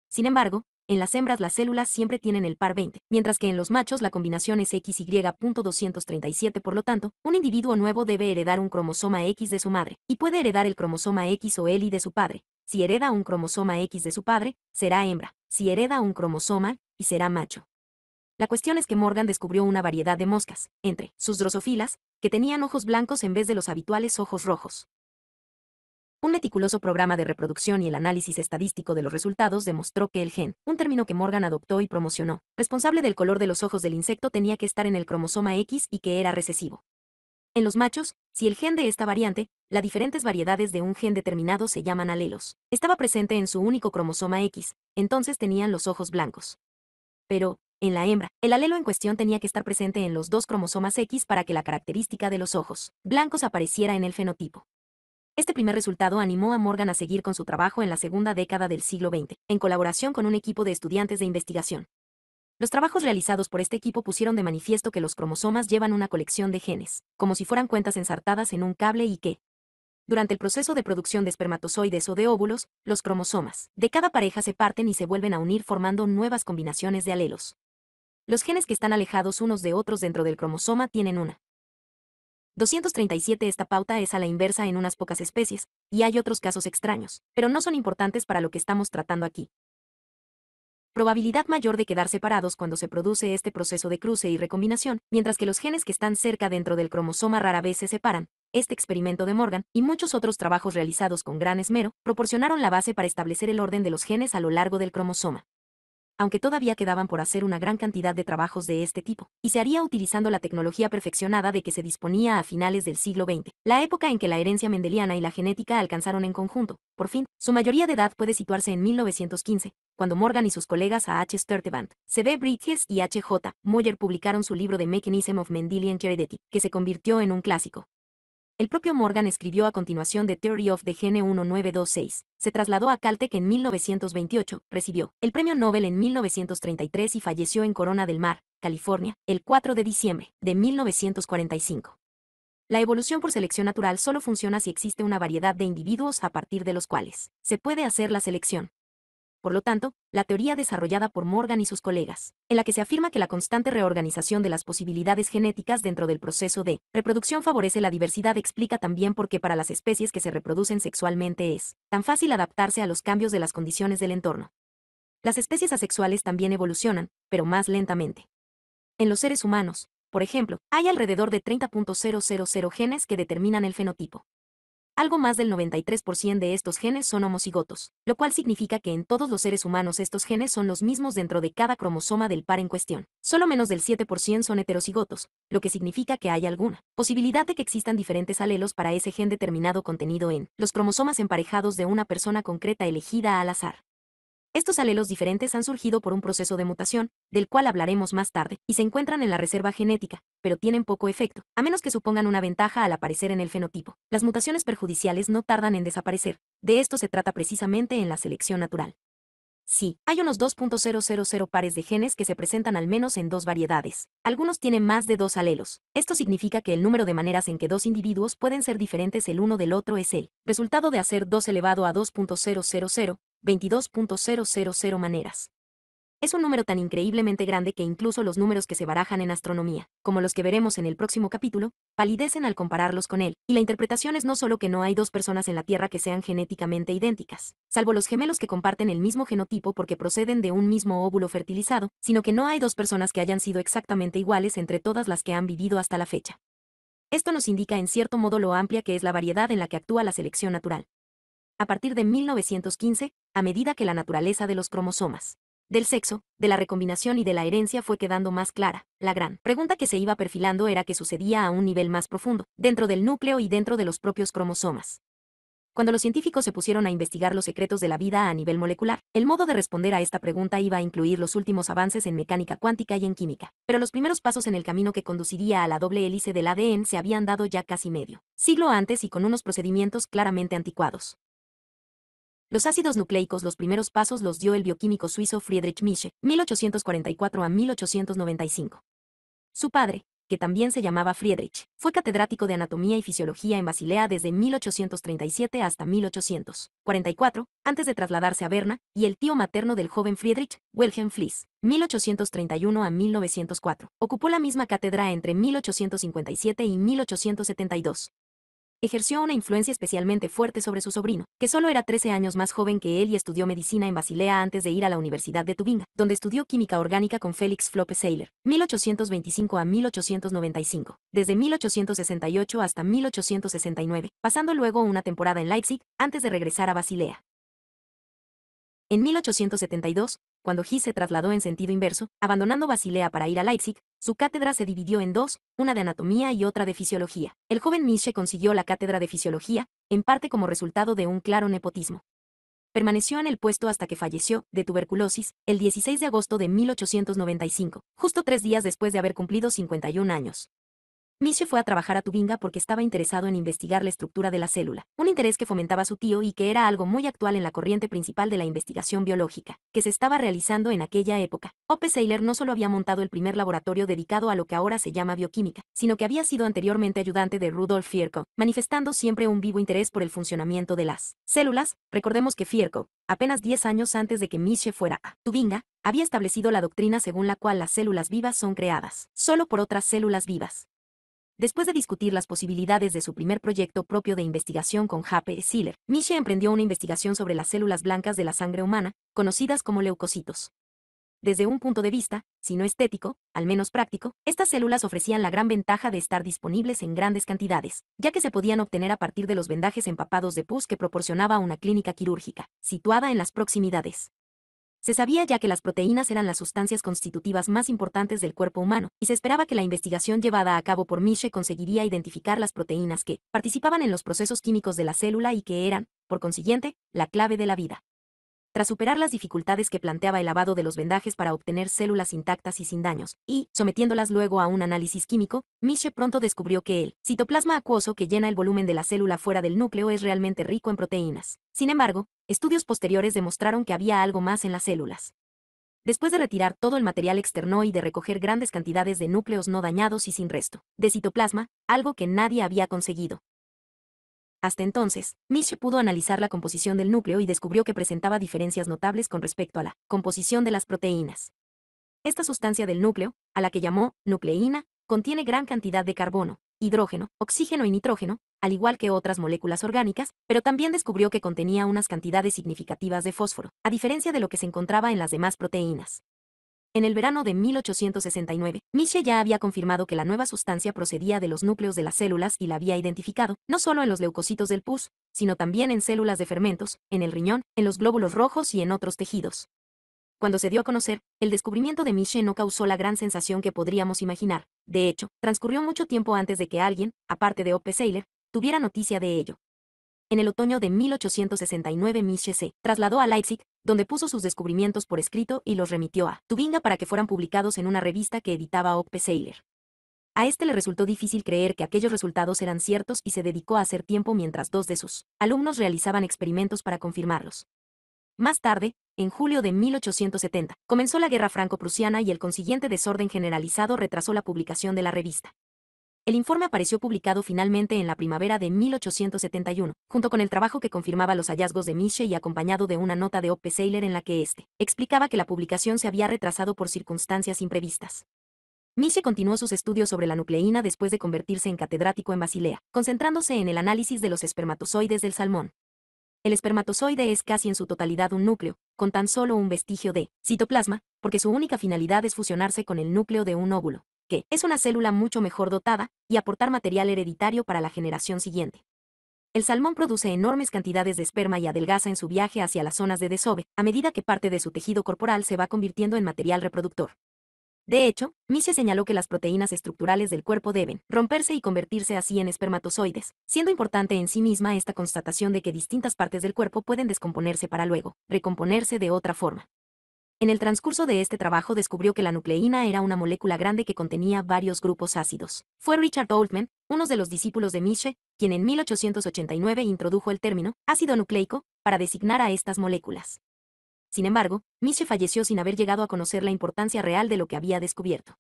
Sin embargo, en las hembras las células siempre tienen el par 20, mientras que en los machos la combinación es XY.237, por lo tanto, un individuo nuevo debe heredar un cromosoma X de su madre, y puede heredar el cromosoma X o Y de su padre. Si hereda un cromosoma X de su padre, será hembra. Si hereda un cromosoma, y será macho. La cuestión es que Morgan descubrió una variedad de moscas, entre sus drosofilas, que tenían ojos blancos en vez de los habituales ojos rojos. Un meticuloso programa de reproducción y el análisis estadístico de los resultados demostró que el gen, un término que Morgan adoptó y promocionó, responsable del color de los ojos del insecto tenía que estar en el cromosoma X y que era recesivo. En los machos, si el gen de esta variante, las diferentes variedades de un gen determinado se llaman alelos, estaba presente en su único cromosoma X, entonces tenían los ojos blancos. Pero, en la hembra, el alelo en cuestión tenía que estar presente en los dos cromosomas X para que la característica de los ojos blancos apareciera en el fenotipo. Este primer resultado animó a Morgan a seguir con su trabajo en la segunda década del siglo XX, en colaboración con un equipo de estudiantes de investigación. Los trabajos realizados por este equipo pusieron de manifiesto que los cromosomas llevan una colección de genes, como si fueran cuentas ensartadas en un cable y que, durante el proceso de producción de espermatozoides o de óvulos, los cromosomas de cada pareja se parten y se vuelven a unir formando nuevas combinaciones de alelos. Los genes que están alejados unos de otros dentro del cromosoma tienen una 237 Esta pauta es a la inversa en unas pocas especies, y hay otros casos extraños, pero no son importantes para lo que estamos tratando aquí. Probabilidad mayor de quedar separados cuando se produce este proceso de cruce y recombinación, mientras que los genes que están cerca dentro del cromosoma rara vez se separan. Este experimento de Morgan y muchos otros trabajos realizados con gran esmero proporcionaron la base para establecer el orden de los genes a lo largo del cromosoma aunque todavía quedaban por hacer una gran cantidad de trabajos de este tipo, y se haría utilizando la tecnología perfeccionada de que se disponía a finales del siglo XX, la época en que la herencia mendeliana y la genética alcanzaron en conjunto, por fin, su mayoría de edad puede situarse en 1915, cuando Morgan y sus colegas A. H. Sturtevant, C. B. Bridges y H. J. Moyer publicaron su libro The Mechanism of Mendelian Heredity, que se convirtió en un clásico. El propio Morgan escribió a continuación de Theory of the Gene 1926. Se trasladó a Caltech en 1928, recibió el premio Nobel en 1933 y falleció en Corona del Mar, California, el 4 de diciembre de 1945. La evolución por selección natural solo funciona si existe una variedad de individuos a partir de los cuales se puede hacer la selección por lo tanto, la teoría desarrollada por Morgan y sus colegas, en la que se afirma que la constante reorganización de las posibilidades genéticas dentro del proceso de reproducción favorece la diversidad explica también por qué para las especies que se reproducen sexualmente es tan fácil adaptarse a los cambios de las condiciones del entorno. Las especies asexuales también evolucionan, pero más lentamente. En los seres humanos, por ejemplo, hay alrededor de 30.000 genes que determinan el fenotipo. Algo más del 93% de estos genes son homocigotos, lo cual significa que en todos los seres humanos estos genes son los mismos dentro de cada cromosoma del par en cuestión. Solo menos del 7% son heterocigotos, lo que significa que hay alguna posibilidad de que existan diferentes alelos para ese gen determinado contenido en los cromosomas emparejados de una persona concreta elegida al azar. Estos alelos diferentes han surgido por un proceso de mutación, del cual hablaremos más tarde, y se encuentran en la reserva genética, pero tienen poco efecto, a menos que supongan una ventaja al aparecer en el fenotipo. Las mutaciones perjudiciales no tardan en desaparecer, de esto se trata precisamente en la selección natural. Sí, hay unos 2.000 pares de genes que se presentan al menos en dos variedades. Algunos tienen más de dos alelos. Esto significa que el número de maneras en que dos individuos pueden ser diferentes el uno del otro es el resultado de hacer 2 elevado a 2.000, 22.000 maneras. Es un número tan increíblemente grande que incluso los números que se barajan en astronomía, como los que veremos en el próximo capítulo, palidecen al compararlos con él, y la interpretación es no solo que no hay dos personas en la Tierra que sean genéticamente idénticas, salvo los gemelos que comparten el mismo genotipo porque proceden de un mismo óvulo fertilizado, sino que no hay dos personas que hayan sido exactamente iguales entre todas las que han vivido hasta la fecha. Esto nos indica en cierto modo lo amplia que es la variedad en la que actúa la selección natural. A partir de 1915, a medida que la naturaleza de los cromosomas, del sexo, de la recombinación y de la herencia fue quedando más clara. La gran pregunta que se iba perfilando era qué sucedía a un nivel más profundo, dentro del núcleo y dentro de los propios cromosomas. Cuando los científicos se pusieron a investigar los secretos de la vida a nivel molecular, el modo de responder a esta pregunta iba a incluir los últimos avances en mecánica cuántica y en química, pero los primeros pasos en el camino que conduciría a la doble hélice del ADN se habían dado ya casi medio siglo antes y con unos procedimientos claramente anticuados. Los ácidos nucleicos los primeros pasos los dio el bioquímico suizo Friedrich Miesche, 1844 a 1895. Su padre, que también se llamaba Friedrich, fue catedrático de anatomía y fisiología en Basilea desde 1837 hasta 1844, antes de trasladarse a Berna, y el tío materno del joven Friedrich, Wilhelm Fliess, 1831 a 1904. Ocupó la misma cátedra entre 1857 y 1872, ejerció una influencia especialmente fuerte sobre su sobrino, que solo era 13 años más joven que él y estudió medicina en Basilea antes de ir a la Universidad de Tubinga, donde estudió química orgánica con Félix Flope Saylor, 1825 a 1895, desde 1868 hasta 1869, pasando luego una temporada en Leipzig, antes de regresar a Basilea. En 1872, cuando Gis se trasladó en sentido inverso, abandonando Basilea para ir a Leipzig, su cátedra se dividió en dos, una de anatomía y otra de fisiología. El joven Nietzsche consiguió la cátedra de fisiología, en parte como resultado de un claro nepotismo. Permaneció en el puesto hasta que falleció, de tuberculosis, el 16 de agosto de 1895, justo tres días después de haber cumplido 51 años. Mische fue a trabajar a Tubinga porque estaba interesado en investigar la estructura de la célula, un interés que fomentaba su tío y que era algo muy actual en la corriente principal de la investigación biológica, que se estaba realizando en aquella época. Ope Saylor no solo había montado el primer laboratorio dedicado a lo que ahora se llama bioquímica, sino que había sido anteriormente ayudante de Rudolf Fierko, manifestando siempre un vivo interés por el funcionamiento de las células. Recordemos que Fierko, apenas 10 años antes de que Mische fuera a Tubinga, había establecido la doctrina según la cual las células vivas son creadas solo por otras células vivas. Después de discutir las posibilidades de su primer proyecto propio de investigación con Jape Siller, Miche emprendió una investigación sobre las células blancas de la sangre humana, conocidas como leucocitos. Desde un punto de vista, si no estético, al menos práctico, estas células ofrecían la gran ventaja de estar disponibles en grandes cantidades, ya que se podían obtener a partir de los vendajes empapados de pus que proporcionaba una clínica quirúrgica, situada en las proximidades. Se sabía ya que las proteínas eran las sustancias constitutivas más importantes del cuerpo humano, y se esperaba que la investigación llevada a cabo por Miche conseguiría identificar las proteínas que participaban en los procesos químicos de la célula y que eran, por consiguiente, la clave de la vida. Tras superar las dificultades que planteaba el lavado de los vendajes para obtener células intactas y sin daños, y, sometiéndolas luego a un análisis químico, Miche pronto descubrió que el citoplasma acuoso que llena el volumen de la célula fuera del núcleo es realmente rico en proteínas. Sin embargo, estudios posteriores demostraron que había algo más en las células. Después de retirar todo el material externo y de recoger grandes cantidades de núcleos no dañados y sin resto de citoplasma, algo que nadie había conseguido, hasta entonces, Misch pudo analizar la composición del núcleo y descubrió que presentaba diferencias notables con respecto a la composición de las proteínas. Esta sustancia del núcleo, a la que llamó nucleína, contiene gran cantidad de carbono, hidrógeno, oxígeno y nitrógeno, al igual que otras moléculas orgánicas, pero también descubrió que contenía unas cantidades significativas de fósforo, a diferencia de lo que se encontraba en las demás proteínas. En el verano de 1869, Miche ya había confirmado que la nueva sustancia procedía de los núcleos de las células y la había identificado, no solo en los leucocitos del pus, sino también en células de fermentos, en el riñón, en los glóbulos rojos y en otros tejidos. Cuando se dio a conocer, el descubrimiento de Miche no causó la gran sensación que podríamos imaginar. De hecho, transcurrió mucho tiempo antes de que alguien, aparte de Oppe Saylor, tuviera noticia de ello en el otoño de 1869 Mischese trasladó a Leipzig, donde puso sus descubrimientos por escrito y los remitió a Tubinga para que fueran publicados en una revista que editaba Oppenheimer. Seiler. A este le resultó difícil creer que aquellos resultados eran ciertos y se dedicó a hacer tiempo mientras dos de sus alumnos realizaban experimentos para confirmarlos. Más tarde, en julio de 1870, comenzó la Guerra Franco-Prusiana y el consiguiente desorden generalizado retrasó la publicación de la revista. El informe apareció publicado finalmente en la primavera de 1871, junto con el trabajo que confirmaba los hallazgos de Miche y acompañado de una nota de Oppe Seiler en la que éste explicaba que la publicación se había retrasado por circunstancias imprevistas. Miche continuó sus estudios sobre la nucleína después de convertirse en catedrático en Basilea, concentrándose en el análisis de los espermatozoides del salmón. El espermatozoide es casi en su totalidad un núcleo, con tan solo un vestigio de citoplasma, porque su única finalidad es fusionarse con el núcleo de un óvulo es una célula mucho mejor dotada, y aportar material hereditario para la generación siguiente. El salmón produce enormes cantidades de esperma y adelgaza en su viaje hacia las zonas de desove, a medida que parte de su tejido corporal se va convirtiendo en material reproductor. De hecho, Mises señaló que las proteínas estructurales del cuerpo deben romperse y convertirse así en espermatozoides, siendo importante en sí misma esta constatación de que distintas partes del cuerpo pueden descomponerse para luego recomponerse de otra forma. En el transcurso de este trabajo descubrió que la nucleína era una molécula grande que contenía varios grupos ácidos. Fue Richard Oldman, uno de los discípulos de Miesche, quien en 1889 introdujo el término ácido nucleico para designar a estas moléculas. Sin embargo, Miesche falleció sin haber llegado a conocer la importancia real de lo que había descubierto.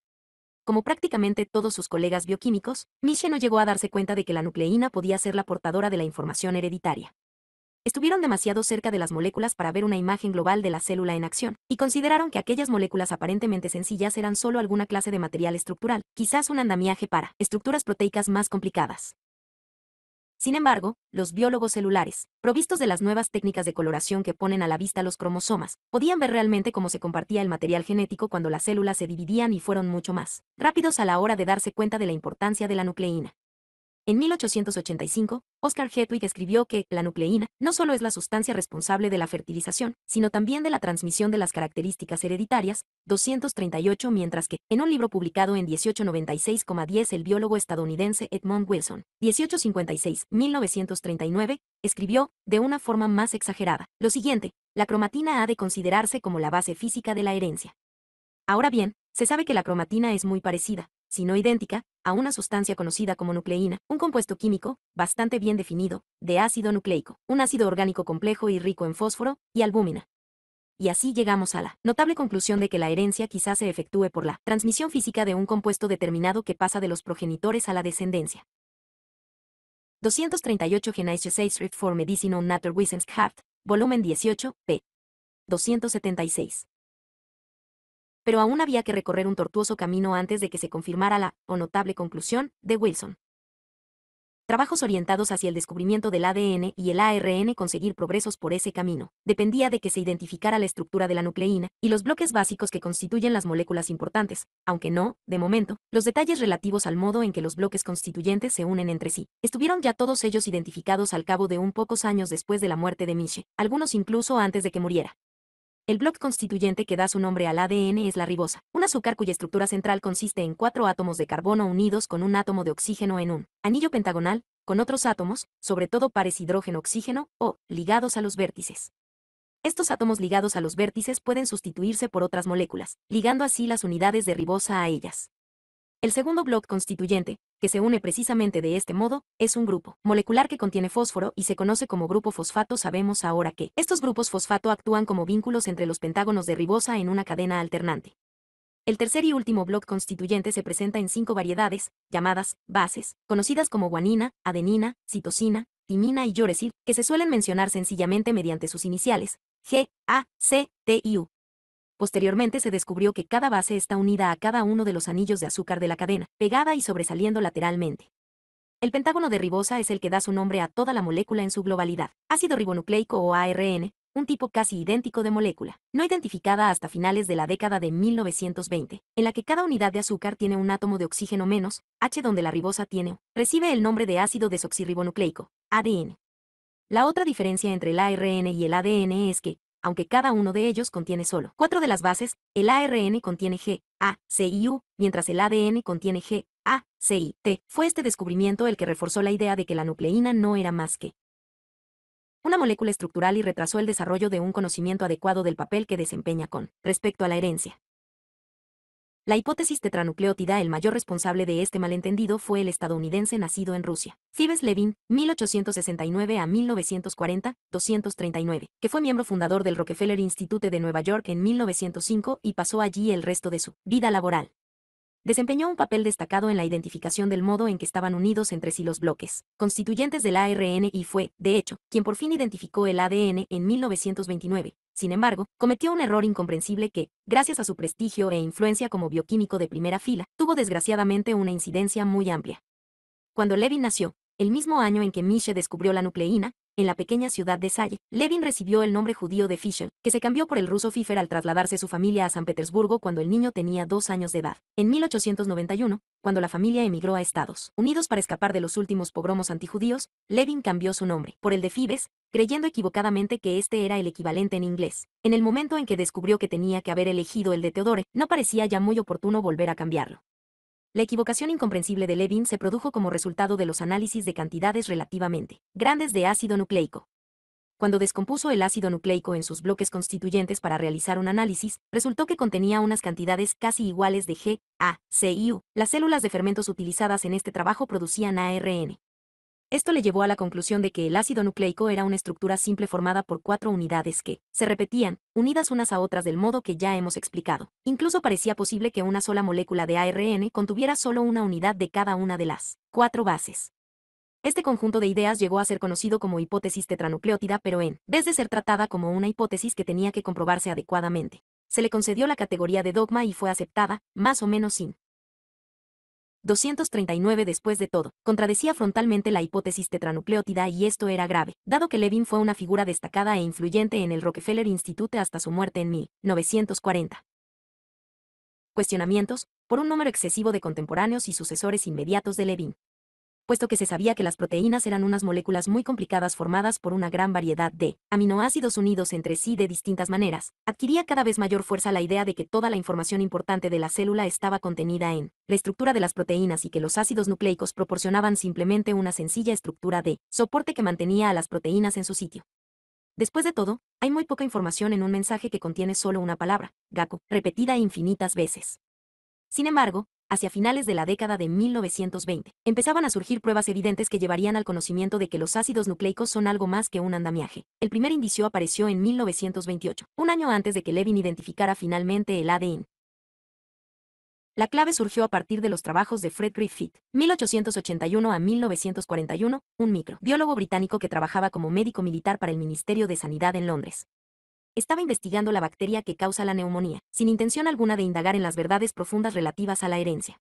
Como prácticamente todos sus colegas bioquímicos, Miesche no llegó a darse cuenta de que la nucleína podía ser la portadora de la información hereditaria estuvieron demasiado cerca de las moléculas para ver una imagen global de la célula en acción, y consideraron que aquellas moléculas aparentemente sencillas eran solo alguna clase de material estructural, quizás un andamiaje para estructuras proteicas más complicadas. Sin embargo, los biólogos celulares, provistos de las nuevas técnicas de coloración que ponen a la vista los cromosomas, podían ver realmente cómo se compartía el material genético cuando las células se dividían y fueron mucho más rápidos a la hora de darse cuenta de la importancia de la nucleína. En 1885, Oscar Hedwig escribió que la nucleína no solo es la sustancia responsable de la fertilización, sino también de la transmisión de las características hereditarias, 238, mientras que, en un libro publicado en 1896,10, el biólogo estadounidense Edmund Wilson, 1856-1939, escribió, de una forma más exagerada, lo siguiente, la cromatina ha de considerarse como la base física de la herencia. Ahora bien, se sabe que la cromatina es muy parecida, no idéntica, a una sustancia conocida como nucleína, un compuesto químico, bastante bien definido, de ácido nucleico, un ácido orgánico complejo y rico en fósforo y albúmina. Y así llegamos a la notable conclusión de que la herencia quizás se efectúe por la transmisión física de un compuesto determinado que pasa de los progenitores a la descendencia. 238 for Wisdoms Naturwissenschaft, volumen 18, p. 276 pero aún había que recorrer un tortuoso camino antes de que se confirmara la, o notable conclusión, de Wilson. Trabajos orientados hacia el descubrimiento del ADN y el ARN conseguir progresos por ese camino. Dependía de que se identificara la estructura de la nucleína y los bloques básicos que constituyen las moléculas importantes, aunque no, de momento, los detalles relativos al modo en que los bloques constituyentes se unen entre sí. Estuvieron ya todos ellos identificados al cabo de un pocos años después de la muerte de Miche, algunos incluso antes de que muriera. El bloque constituyente que da su nombre al ADN es la ribosa, un azúcar cuya estructura central consiste en cuatro átomos de carbono unidos con un átomo de oxígeno en un anillo pentagonal, con otros átomos, sobre todo pares hidrógeno-oxígeno, o ligados a los vértices. Estos átomos ligados a los vértices pueden sustituirse por otras moléculas, ligando así las unidades de ribosa a ellas. El segundo bloque constituyente, que se une precisamente de este modo, es un grupo molecular que contiene fósforo y se conoce como grupo fosfato. Sabemos ahora que estos grupos fosfato actúan como vínculos entre los pentágonos de ribosa en una cadena alternante. El tercer y último bloque constituyente se presenta en cinco variedades, llamadas bases, conocidas como guanina, adenina, citosina, timina y yoresil, que se suelen mencionar sencillamente mediante sus iniciales, G, A, C, T y U. Posteriormente se descubrió que cada base está unida a cada uno de los anillos de azúcar de la cadena, pegada y sobresaliendo lateralmente. El pentágono de ribosa es el que da su nombre a toda la molécula en su globalidad. Ácido ribonucleico o ARN, un tipo casi idéntico de molécula, no identificada hasta finales de la década de 1920, en la que cada unidad de azúcar tiene un átomo de oxígeno menos, H donde la ribosa tiene, recibe el nombre de ácido desoxirribonucleico, ADN. La otra diferencia entre el ARN y el ADN es que, aunque cada uno de ellos contiene solo cuatro de las bases, el ARN contiene G, A, C y U, mientras el ADN contiene G, A, C y T. Fue este descubrimiento el que reforzó la idea de que la nucleína no era más que una molécula estructural y retrasó el desarrollo de un conocimiento adecuado del papel que desempeña con respecto a la herencia. La hipótesis tetranucleótida el mayor responsable de este malentendido fue el estadounidense nacido en Rusia, Fibes Levin, 1869 a 1940, 239, que fue miembro fundador del Rockefeller Institute de Nueva York en 1905 y pasó allí el resto de su vida laboral. Desempeñó un papel destacado en la identificación del modo en que estaban unidos entre sí los bloques constituyentes del ARN y fue, de hecho, quien por fin identificó el ADN en 1929, sin embargo, cometió un error incomprensible que, gracias a su prestigio e influencia como bioquímico de primera fila, tuvo desgraciadamente una incidencia muy amplia. Cuando Levin nació, el mismo año en que Miche descubrió la nucleína, en la pequeña ciudad de Salle, Levin recibió el nombre judío de Fischer, que se cambió por el ruso Fifer al trasladarse su familia a San Petersburgo cuando el niño tenía dos años de edad. En 1891, cuando la familia emigró a Estados Unidos para escapar de los últimos pogromos antijudíos, Levin cambió su nombre por el de Fibes, creyendo equivocadamente que este era el equivalente en inglés. En el momento en que descubrió que tenía que haber elegido el de Teodore, no parecía ya muy oportuno volver a cambiarlo. La equivocación incomprensible de Levin se produjo como resultado de los análisis de cantidades relativamente grandes de ácido nucleico. Cuando descompuso el ácido nucleico en sus bloques constituyentes para realizar un análisis, resultó que contenía unas cantidades casi iguales de G, A, C y U. Las células de fermentos utilizadas en este trabajo producían ARN, esto le llevó a la conclusión de que el ácido nucleico era una estructura simple formada por cuatro unidades que se repetían, unidas unas a otras del modo que ya hemos explicado. Incluso parecía posible que una sola molécula de ARN contuviera solo una unidad de cada una de las cuatro bases. Este conjunto de ideas llegó a ser conocido como hipótesis tetranucleótida, pero en vez de ser tratada como una hipótesis que tenía que comprobarse adecuadamente, se le concedió la categoría de dogma y fue aceptada, más o menos sin 239 después de todo, contradecía frontalmente la hipótesis tetranucleótida y esto era grave, dado que Levin fue una figura destacada e influyente en el Rockefeller Institute hasta su muerte en 1940. Cuestionamientos, por un número excesivo de contemporáneos y sucesores inmediatos de Levin, puesto que se sabía que las proteínas eran unas moléculas muy complicadas formadas por una gran variedad de aminoácidos unidos entre sí de distintas maneras, adquiría cada vez mayor fuerza la idea de que toda la información importante de la célula estaba contenida en la estructura de las proteínas y que los ácidos nucleicos proporcionaban simplemente una sencilla estructura de soporte que mantenía a las proteínas en su sitio. Después de todo, hay muy poca información en un mensaje que contiene solo una palabra, GACO, repetida infinitas veces. Sin embargo, hacia finales de la década de 1920, empezaban a surgir pruebas evidentes que llevarían al conocimiento de que los ácidos nucleicos son algo más que un andamiaje. El primer indicio apareció en 1928, un año antes de que Levin identificara finalmente el ADN. La clave surgió a partir de los trabajos de Fred Griffith, 1881 a 1941, un microbiólogo británico que trabajaba como médico militar para el Ministerio de Sanidad en Londres. Estaba investigando la bacteria que causa la neumonía, sin intención alguna de indagar en las verdades profundas relativas a la herencia.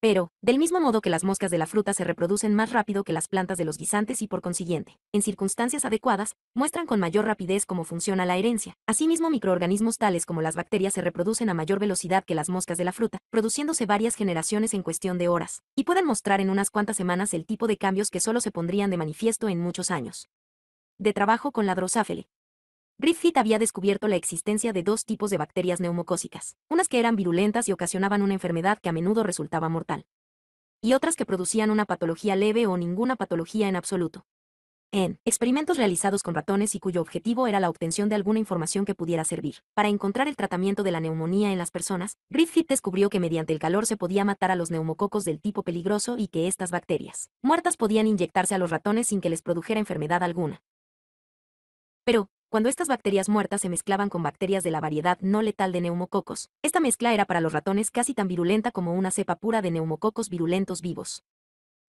Pero, del mismo modo que las moscas de la fruta se reproducen más rápido que las plantas de los guisantes y por consiguiente, en circunstancias adecuadas, muestran con mayor rapidez cómo funciona la herencia. Asimismo, microorganismos tales como las bacterias se reproducen a mayor velocidad que las moscas de la fruta, produciéndose varias generaciones en cuestión de horas, y pueden mostrar en unas cuantas semanas el tipo de cambios que solo se pondrían de manifiesto en muchos años. De trabajo con la drosáfele. Griffith había descubierto la existencia de dos tipos de bacterias neumocócicas, unas que eran virulentas y ocasionaban una enfermedad que a menudo resultaba mortal, y otras que producían una patología leve o ninguna patología en absoluto. En experimentos realizados con ratones y cuyo objetivo era la obtención de alguna información que pudiera servir para encontrar el tratamiento de la neumonía en las personas, Griffith descubrió que mediante el calor se podía matar a los neumococos del tipo peligroso y que estas bacterias muertas podían inyectarse a los ratones sin que les produjera enfermedad alguna. Pero, cuando estas bacterias muertas se mezclaban con bacterias de la variedad no letal de neumococos, esta mezcla era para los ratones casi tan virulenta como una cepa pura de neumococos virulentos vivos.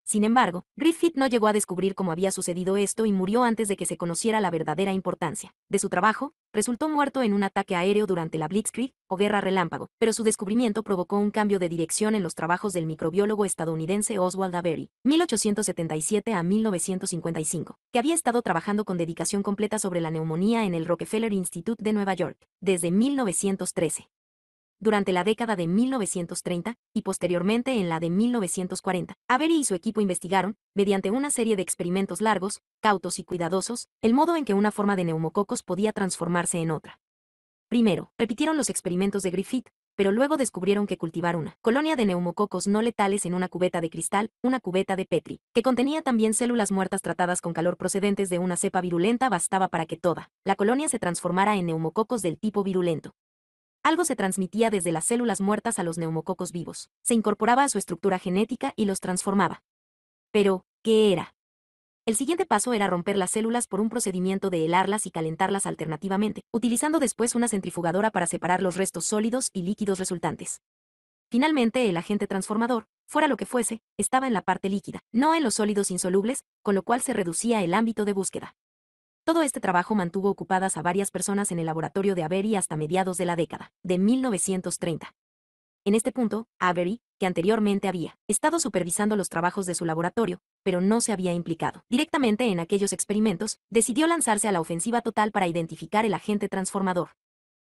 Sin embargo, Griffith no llegó a descubrir cómo había sucedido esto y murió antes de que se conociera la verdadera importancia de su trabajo. Resultó muerto en un ataque aéreo durante la Blitzkrieg, o Guerra Relámpago, pero su descubrimiento provocó un cambio de dirección en los trabajos del microbiólogo estadounidense Oswald Avery, 1877 a 1955, que había estado trabajando con dedicación completa sobre la neumonía en el Rockefeller Institute de Nueva York, desde 1913 durante la década de 1930 y posteriormente en la de 1940. Avery y su equipo investigaron, mediante una serie de experimentos largos, cautos y cuidadosos, el modo en que una forma de neumococos podía transformarse en otra. Primero, repitieron los experimentos de Griffith, pero luego descubrieron que cultivar una colonia de neumococos no letales en una cubeta de cristal, una cubeta de Petri, que contenía también células muertas tratadas con calor procedentes de una cepa virulenta bastaba para que toda la colonia se transformara en neumococos del tipo virulento algo se transmitía desde las células muertas a los neumococos vivos, se incorporaba a su estructura genética y los transformaba. Pero, ¿qué era? El siguiente paso era romper las células por un procedimiento de helarlas y calentarlas alternativamente, utilizando después una centrifugadora para separar los restos sólidos y líquidos resultantes. Finalmente, el agente transformador, fuera lo que fuese, estaba en la parte líquida, no en los sólidos insolubles, con lo cual se reducía el ámbito de búsqueda. Todo este trabajo mantuvo ocupadas a varias personas en el laboratorio de Avery hasta mediados de la década de 1930. En este punto, Avery, que anteriormente había estado supervisando los trabajos de su laboratorio, pero no se había implicado directamente en aquellos experimentos, decidió lanzarse a la ofensiva total para identificar el agente transformador.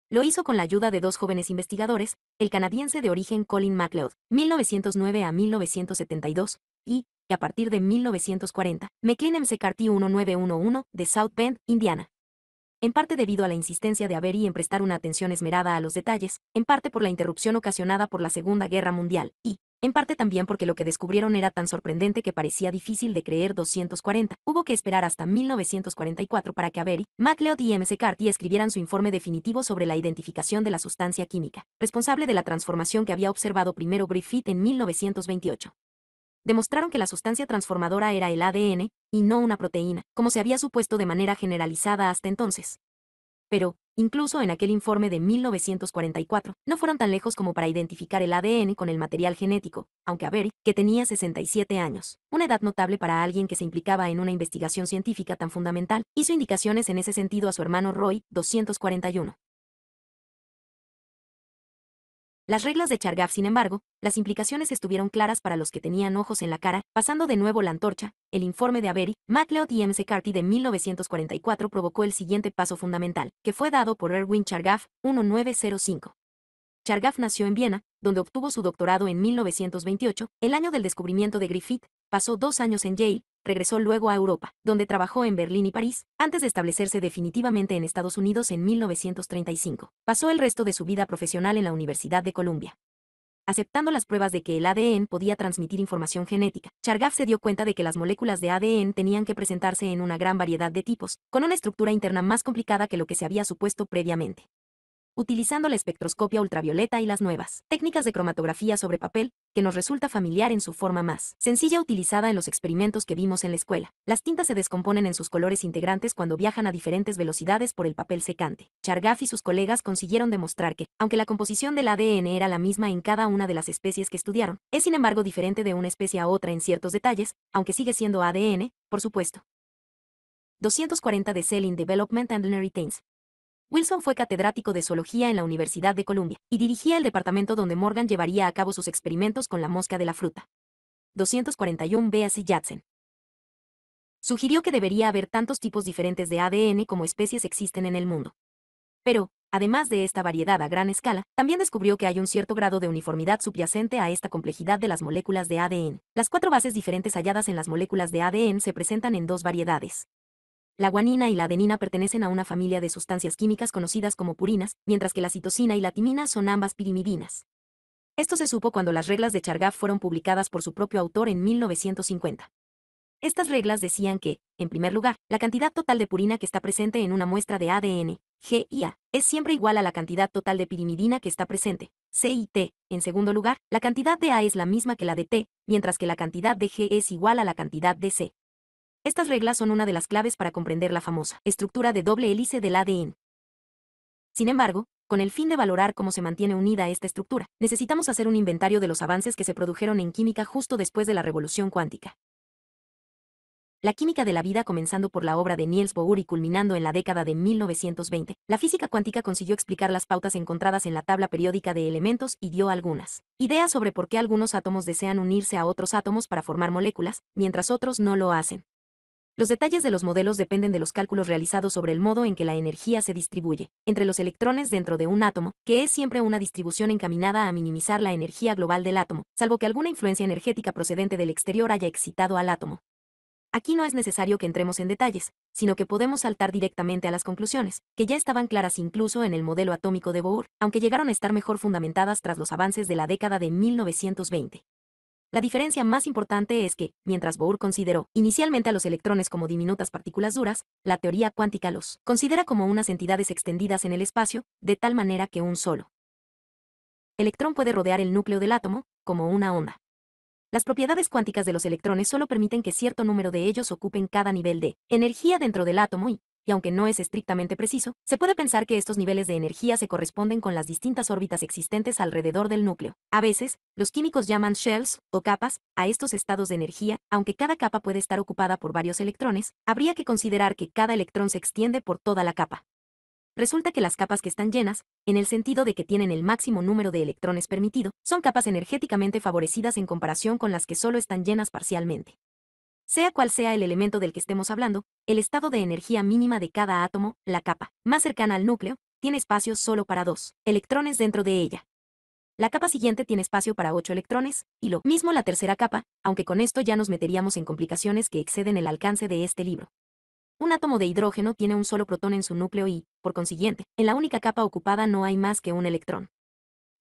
Lo hizo con la ayuda de dos jóvenes investigadores, el canadiense de origen Colin MacLeod, 1909 a 1972, y y a partir de 1940, McLean MC Carty 1911 de South Bend, Indiana. En parte debido a la insistencia de Avery en prestar una atención esmerada a los detalles, en parte por la interrupción ocasionada por la Segunda Guerra Mundial, y, en parte también porque lo que descubrieron era tan sorprendente que parecía difícil de creer 240, hubo que esperar hasta 1944 para que Avery, MacLeod y M.C. escribieran su informe definitivo sobre la identificación de la sustancia química, responsable de la transformación que había observado primero Griffith en 1928 demostraron que la sustancia transformadora era el ADN, y no una proteína, como se había supuesto de manera generalizada hasta entonces. Pero, incluso en aquel informe de 1944, no fueron tan lejos como para identificar el ADN con el material genético, aunque a Berry, que tenía 67 años, una edad notable para alguien que se implicaba en una investigación científica tan fundamental, hizo indicaciones en ese sentido a su hermano Roy, 241. Las reglas de Chargaff, sin embargo, las implicaciones estuvieron claras para los que tenían ojos en la cara, pasando de nuevo la antorcha, el informe de Avery, MacLeod y M. de 1944 provocó el siguiente paso fundamental, que fue dado por Erwin Chargaff, 1905. Chargaff nació en Viena, donde obtuvo su doctorado en 1928, el año del descubrimiento de Griffith, pasó dos años en Yale, regresó luego a Europa, donde trabajó en Berlín y París, antes de establecerse definitivamente en Estados Unidos en 1935. Pasó el resto de su vida profesional en la Universidad de Columbia. Aceptando las pruebas de que el ADN podía transmitir información genética, Chargaff se dio cuenta de que las moléculas de ADN tenían que presentarse en una gran variedad de tipos, con una estructura interna más complicada que lo que se había supuesto previamente utilizando la espectroscopia ultravioleta y las nuevas técnicas de cromatografía sobre papel, que nos resulta familiar en su forma más sencilla utilizada en los experimentos que vimos en la escuela. Las tintas se descomponen en sus colores integrantes cuando viajan a diferentes velocidades por el papel secante. Chargaff y sus colegas consiguieron demostrar que, aunque la composición del ADN era la misma en cada una de las especies que estudiaron, es sin embargo diferente de una especie a otra en ciertos detalles, aunque sigue siendo ADN, por supuesto. 240 de Cell in Development and Things, Wilson fue catedrático de zoología en la Universidad de Columbia y dirigía el departamento donde Morgan llevaría a cabo sus experimentos con la mosca de la fruta. 241 Beas y Sugirió que debería haber tantos tipos diferentes de ADN como especies existen en el mundo. Pero, además de esta variedad a gran escala, también descubrió que hay un cierto grado de uniformidad subyacente a esta complejidad de las moléculas de ADN. Las cuatro bases diferentes halladas en las moléculas de ADN se presentan en dos variedades. La guanina y la adenina pertenecen a una familia de sustancias químicas conocidas como purinas, mientras que la citosina y la timina son ambas pirimidinas. Esto se supo cuando las reglas de Chargaff fueron publicadas por su propio autor en 1950. Estas reglas decían que, en primer lugar, la cantidad total de purina que está presente en una muestra de ADN, G y A, es siempre igual a la cantidad total de pirimidina que está presente, C y T. En segundo lugar, la cantidad de A es la misma que la de T, mientras que la cantidad de G es igual a la cantidad de C. Estas reglas son una de las claves para comprender la famosa estructura de doble hélice del ADN. Sin embargo, con el fin de valorar cómo se mantiene unida esta estructura, necesitamos hacer un inventario de los avances que se produjeron en química justo después de la revolución cuántica. La química de la vida comenzando por la obra de Niels Bohr y culminando en la década de 1920, la física cuántica consiguió explicar las pautas encontradas en la tabla periódica de elementos y dio algunas ideas sobre por qué algunos átomos desean unirse a otros átomos para formar moléculas, mientras otros no lo hacen. Los detalles de los modelos dependen de los cálculos realizados sobre el modo en que la energía se distribuye entre los electrones dentro de un átomo, que es siempre una distribución encaminada a minimizar la energía global del átomo, salvo que alguna influencia energética procedente del exterior haya excitado al átomo. Aquí no es necesario que entremos en detalles, sino que podemos saltar directamente a las conclusiones, que ya estaban claras incluso en el modelo atómico de Bohr, aunque llegaron a estar mejor fundamentadas tras los avances de la década de 1920. La diferencia más importante es que, mientras Bohr consideró inicialmente a los electrones como diminutas partículas duras, la teoría cuántica los considera como unas entidades extendidas en el espacio, de tal manera que un solo electrón puede rodear el núcleo del átomo, como una onda. Las propiedades cuánticas de los electrones solo permiten que cierto número de ellos ocupen cada nivel de energía dentro del átomo y, y aunque no es estrictamente preciso, se puede pensar que estos niveles de energía se corresponden con las distintas órbitas existentes alrededor del núcleo. A veces, los químicos llaman shells, o capas, a estos estados de energía, aunque cada capa puede estar ocupada por varios electrones, habría que considerar que cada electrón se extiende por toda la capa. Resulta que las capas que están llenas, en el sentido de que tienen el máximo número de electrones permitido, son capas energéticamente favorecidas en comparación con las que solo están llenas parcialmente. Sea cual sea el elemento del que estemos hablando, el estado de energía mínima de cada átomo, la capa más cercana al núcleo, tiene espacio solo para dos electrones dentro de ella. La capa siguiente tiene espacio para ocho electrones, y lo mismo la tercera capa, aunque con esto ya nos meteríamos en complicaciones que exceden el alcance de este libro. Un átomo de hidrógeno tiene un solo protón en su núcleo y, por consiguiente, en la única capa ocupada no hay más que un electrón.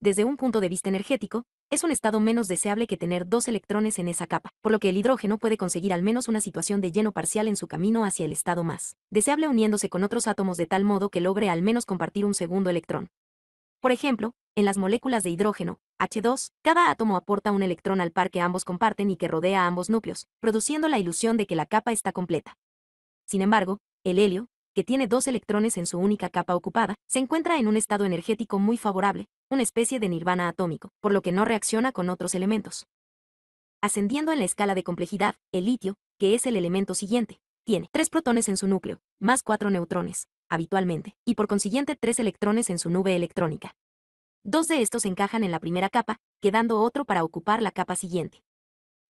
Desde un punto de vista energético, es un estado menos deseable que tener dos electrones en esa capa, por lo que el hidrógeno puede conseguir al menos una situación de lleno parcial en su camino hacia el estado más deseable uniéndose con otros átomos de tal modo que logre al menos compartir un segundo electrón. Por ejemplo, en las moléculas de hidrógeno, H2, cada átomo aporta un electrón al par que ambos comparten y que rodea a ambos núcleos, produciendo la ilusión de que la capa está completa. Sin embargo, el helio, que tiene dos electrones en su única capa ocupada, se encuentra en un estado energético muy favorable, una especie de nirvana atómico, por lo que no reacciona con otros elementos. Ascendiendo en la escala de complejidad, el litio, que es el elemento siguiente, tiene tres protones en su núcleo, más cuatro neutrones, habitualmente, y por consiguiente tres electrones en su nube electrónica. Dos de estos encajan en la primera capa, quedando otro para ocupar la capa siguiente.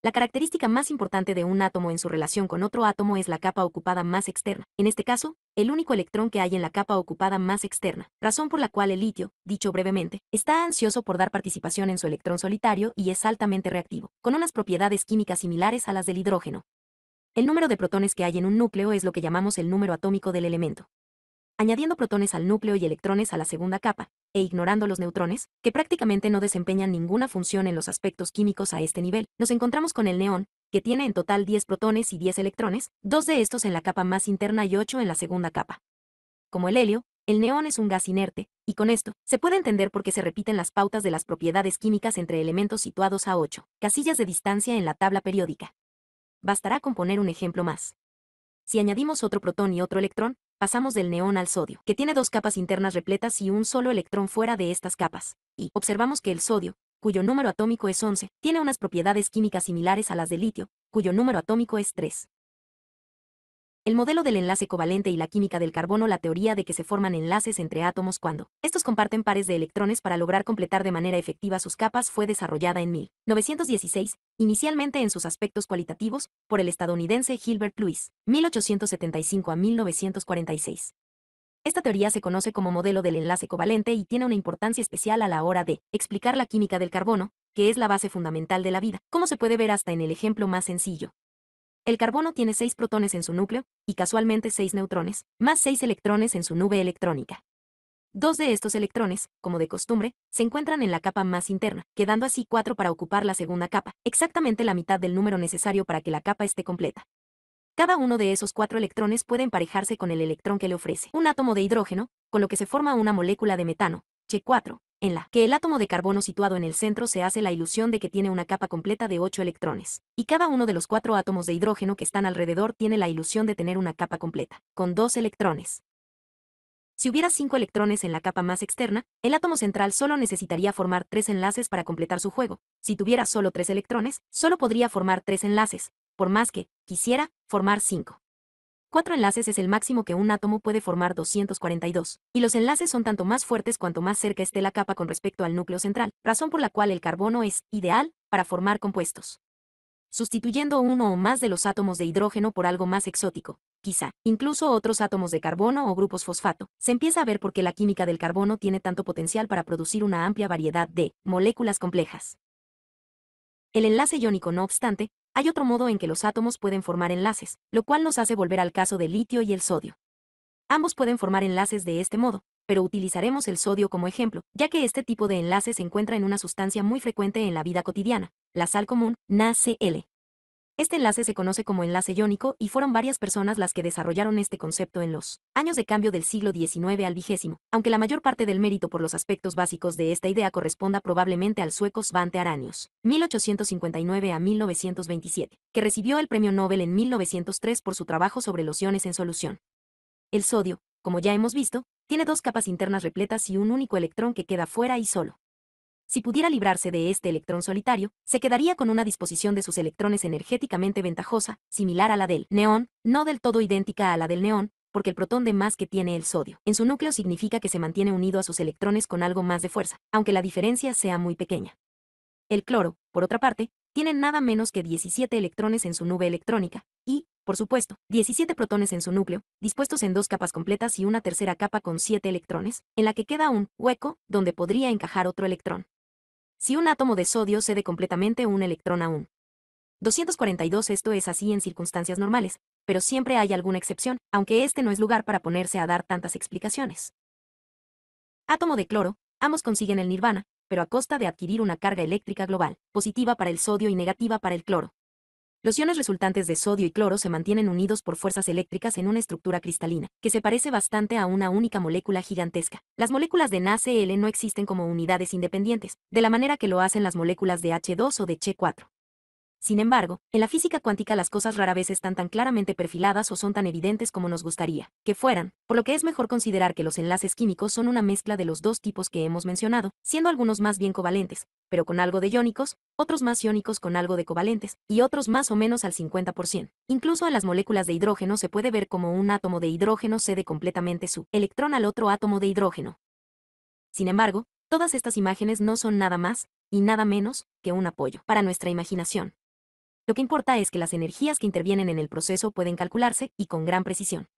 La característica más importante de un átomo en su relación con otro átomo es la capa ocupada más externa, en este caso, el único electrón que hay en la capa ocupada más externa, razón por la cual el litio, dicho brevemente, está ansioso por dar participación en su electrón solitario y es altamente reactivo, con unas propiedades químicas similares a las del hidrógeno. El número de protones que hay en un núcleo es lo que llamamos el número atómico del elemento añadiendo protones al núcleo y electrones a la segunda capa, e ignorando los neutrones, que prácticamente no desempeñan ninguna función en los aspectos químicos a este nivel, nos encontramos con el neón, que tiene en total 10 protones y 10 electrones, dos de estos en la capa más interna y 8 en la segunda capa. Como el helio, el neón es un gas inerte, y con esto, se puede entender por qué se repiten las pautas de las propiedades químicas entre elementos situados a 8 casillas de distancia en la tabla periódica. Bastará con poner un ejemplo más. Si añadimos otro protón y otro electrón, Pasamos del neón al sodio, que tiene dos capas internas repletas y un solo electrón fuera de estas capas. Y observamos que el sodio, cuyo número atómico es 11, tiene unas propiedades químicas similares a las del litio, cuyo número atómico es 3 el modelo del enlace covalente y la química del carbono la teoría de que se forman enlaces entre átomos cuando estos comparten pares de electrones para lograr completar de manera efectiva sus capas fue desarrollada en 1916, inicialmente en sus aspectos cualitativos, por el estadounidense Gilbert Lewis, 1875 a 1946. Esta teoría se conoce como modelo del enlace covalente y tiene una importancia especial a la hora de explicar la química del carbono, que es la base fundamental de la vida, como se puede ver hasta en el ejemplo más sencillo. El carbono tiene 6 protones en su núcleo, y casualmente 6 neutrones, más 6 electrones en su nube electrónica. Dos de estos electrones, como de costumbre, se encuentran en la capa más interna, quedando así cuatro para ocupar la segunda capa, exactamente la mitad del número necesario para que la capa esté completa. Cada uno de esos cuatro electrones puede emparejarse con el electrón que le ofrece un átomo de hidrógeno, con lo que se forma una molécula de metano, Che4, en la que el átomo de carbono situado en el centro se hace la ilusión de que tiene una capa completa de 8 electrones, y cada uno de los cuatro átomos de hidrógeno que están alrededor tiene la ilusión de tener una capa completa, con 2 electrones. Si hubiera 5 electrones en la capa más externa, el átomo central solo necesitaría formar 3 enlaces para completar su juego. Si tuviera solo 3 electrones, solo podría formar 3 enlaces, por más que, quisiera, formar 5. Cuatro enlaces es el máximo que un átomo puede formar 242, y los enlaces son tanto más fuertes cuanto más cerca esté la capa con respecto al núcleo central, razón por la cual el carbono es ideal para formar compuestos. Sustituyendo uno o más de los átomos de hidrógeno por algo más exótico, quizá, incluso otros átomos de carbono o grupos fosfato, se empieza a ver por qué la química del carbono tiene tanto potencial para producir una amplia variedad de moléculas complejas. El enlace iónico, no obstante, hay otro modo en que los átomos pueden formar enlaces, lo cual nos hace volver al caso del litio y el sodio. Ambos pueden formar enlaces de este modo, pero utilizaremos el sodio como ejemplo, ya que este tipo de enlace se encuentra en una sustancia muy frecuente en la vida cotidiana, la sal común, NaCl. Este enlace se conoce como enlace iónico y fueron varias personas las que desarrollaron este concepto en los años de cambio del siglo XIX al XX, aunque la mayor parte del mérito por los aspectos básicos de esta idea corresponda probablemente al sueco Svante Arrhenius, 1859 a 1927, que recibió el premio Nobel en 1903 por su trabajo sobre los iones en solución. El sodio, como ya hemos visto, tiene dos capas internas repletas y un único electrón que queda fuera y solo. Si pudiera librarse de este electrón solitario, se quedaría con una disposición de sus electrones energéticamente ventajosa, similar a la del neón, no del todo idéntica a la del neón, porque el protón de más que tiene el sodio en su núcleo significa que se mantiene unido a sus electrones con algo más de fuerza, aunque la diferencia sea muy pequeña. El cloro, por otra parte, tiene nada menos que 17 electrones en su nube electrónica, y, por supuesto, 17 protones en su núcleo, dispuestos en dos capas completas y una tercera capa con 7 electrones, en la que queda un hueco donde podría encajar otro electrón si un átomo de sodio cede completamente un electrón a un 242 esto es así en circunstancias normales, pero siempre hay alguna excepción, aunque este no es lugar para ponerse a dar tantas explicaciones. Átomo de cloro, ambos consiguen el nirvana, pero a costa de adquirir una carga eléctrica global, positiva para el sodio y negativa para el cloro, los iones resultantes de sodio y cloro se mantienen unidos por fuerzas eléctricas en una estructura cristalina, que se parece bastante a una única molécula gigantesca. Las moléculas de NaCl no existen como unidades independientes, de la manera que lo hacen las moléculas de H2 o de Che4. Sin embargo, en la física cuántica las cosas rara vez están tan claramente perfiladas o son tan evidentes como nos gustaría que fueran, por lo que es mejor considerar que los enlaces químicos son una mezcla de los dos tipos que hemos mencionado, siendo algunos más bien covalentes, pero con algo de iónicos, otros más iónicos con algo de covalentes, y otros más o menos al 50%. Incluso a las moléculas de hidrógeno se puede ver como un átomo de hidrógeno cede completamente su electrón al otro átomo de hidrógeno. Sin embargo, todas estas imágenes no son nada más, y nada menos, que un apoyo para nuestra imaginación. Lo que importa es que las energías que intervienen en el proceso pueden calcularse, y con gran precisión.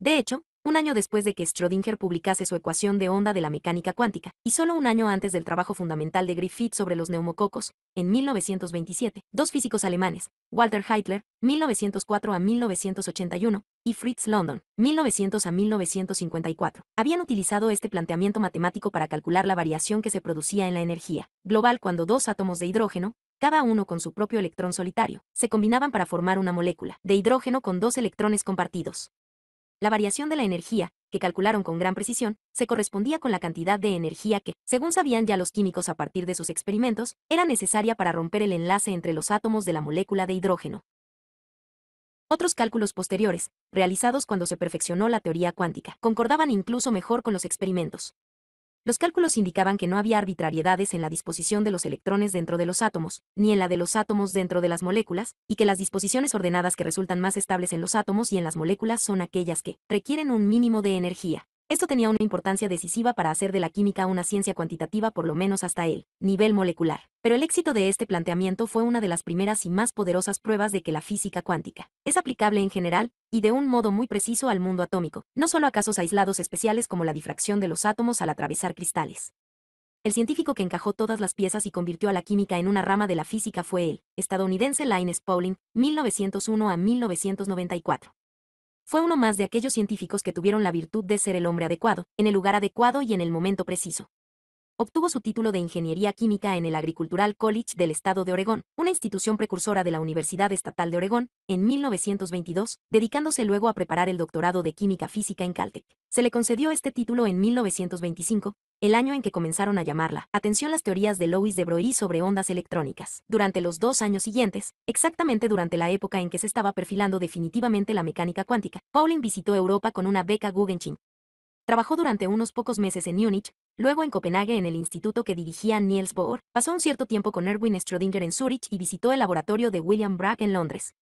De hecho, un año después de que Schrödinger publicase su ecuación de onda de la mecánica cuántica, y solo un año antes del trabajo fundamental de Griffith sobre los neumococos, en 1927, dos físicos alemanes, Walter Heitler, 1904 a 1981, y Fritz London, 1900 a 1954, habían utilizado este planteamiento matemático para calcular la variación que se producía en la energía global cuando dos átomos de hidrógeno, cada uno con su propio electrón solitario, se combinaban para formar una molécula de hidrógeno con dos electrones compartidos. La variación de la energía, que calcularon con gran precisión, se correspondía con la cantidad de energía que, según sabían ya los químicos a partir de sus experimentos, era necesaria para romper el enlace entre los átomos de la molécula de hidrógeno. Otros cálculos posteriores, realizados cuando se perfeccionó la teoría cuántica, concordaban incluso mejor con los experimentos. Los cálculos indicaban que no había arbitrariedades en la disposición de los electrones dentro de los átomos, ni en la de los átomos dentro de las moléculas, y que las disposiciones ordenadas que resultan más estables en los átomos y en las moléculas son aquellas que requieren un mínimo de energía. Esto tenía una importancia decisiva para hacer de la química una ciencia cuantitativa por lo menos hasta el nivel molecular. Pero el éxito de este planteamiento fue una de las primeras y más poderosas pruebas de que la física cuántica es aplicable en general, y de un modo muy preciso al mundo atómico, no solo a casos aislados especiales como la difracción de los átomos al atravesar cristales. El científico que encajó todas las piezas y convirtió a la química en una rama de la física fue el estadounidense Linus Pauling, 1901 a 1994. Fue uno más de aquellos científicos que tuvieron la virtud de ser el hombre adecuado, en el lugar adecuado y en el momento preciso. Obtuvo su título de Ingeniería Química en el Agricultural College del Estado de Oregón, una institución precursora de la Universidad Estatal de Oregón, en 1922, dedicándose luego a preparar el doctorado de Química Física en Caltech. Se le concedió este título en 1925, el año en que comenzaron a llamarla atención las teorías de Louis de Broglie sobre ondas electrónicas. Durante los dos años siguientes, exactamente durante la época en que se estaba perfilando definitivamente la mecánica cuántica, Pauling visitó Europa con una beca Guggenheim. Trabajó durante unos pocos meses en Múnich, luego en Copenhague en el instituto que dirigía Niels Bohr, pasó un cierto tiempo con Erwin Schrödinger en Zurich y visitó el laboratorio de William Bragg en Londres.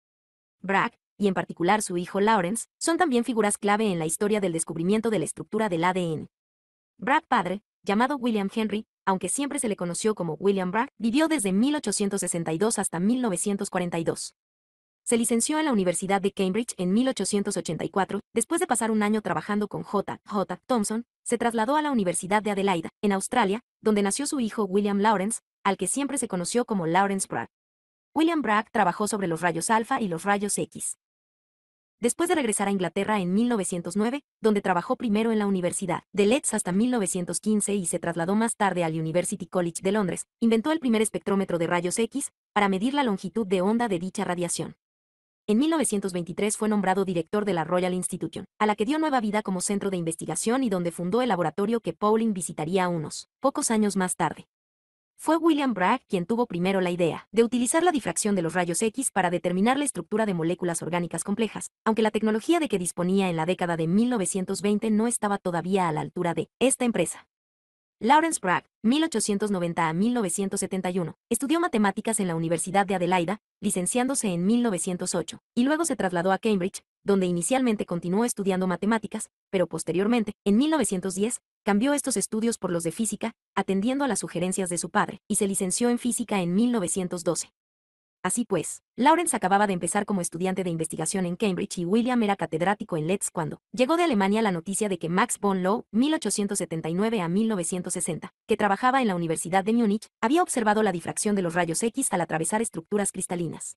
Bragg, y en particular su hijo Lawrence, son también figuras clave en la historia del descubrimiento de la estructura del ADN. Bragg padre, llamado William Henry, aunque siempre se le conoció como William Bragg, vivió desde 1862 hasta 1942. Se licenció en la Universidad de Cambridge en 1884, después de pasar un año trabajando con J. J. Thompson, se trasladó a la Universidad de Adelaida, en Australia, donde nació su hijo William Lawrence, al que siempre se conoció como Lawrence Bragg. William Bragg trabajó sobre los rayos alfa y los rayos X después de regresar a Inglaterra en 1909, donde trabajó primero en la Universidad de Leeds hasta 1915 y se trasladó más tarde al University College de Londres, inventó el primer espectrómetro de rayos X para medir la longitud de onda de dicha radiación. En 1923 fue nombrado director de la Royal Institution, a la que dio nueva vida como centro de investigación y donde fundó el laboratorio que Pauling visitaría unos pocos años más tarde. Fue William Bragg quien tuvo primero la idea de utilizar la difracción de los rayos X para determinar la estructura de moléculas orgánicas complejas, aunque la tecnología de que disponía en la década de 1920 no estaba todavía a la altura de esta empresa. Lawrence Bragg, 1890 a 1971, estudió matemáticas en la Universidad de Adelaida, licenciándose en 1908, y luego se trasladó a Cambridge, donde inicialmente continuó estudiando matemáticas, pero posteriormente, en 1910, cambió estos estudios por los de física, atendiendo a las sugerencias de su padre, y se licenció en física en 1912. Así pues, Lawrence acababa de empezar como estudiante de investigación en Cambridge y William era catedrático en Leeds cuando llegó de Alemania la noticia de que Max von Lowe, 1879 a 1960, que trabajaba en la Universidad de Múnich, había observado la difracción de los rayos X al atravesar estructuras cristalinas.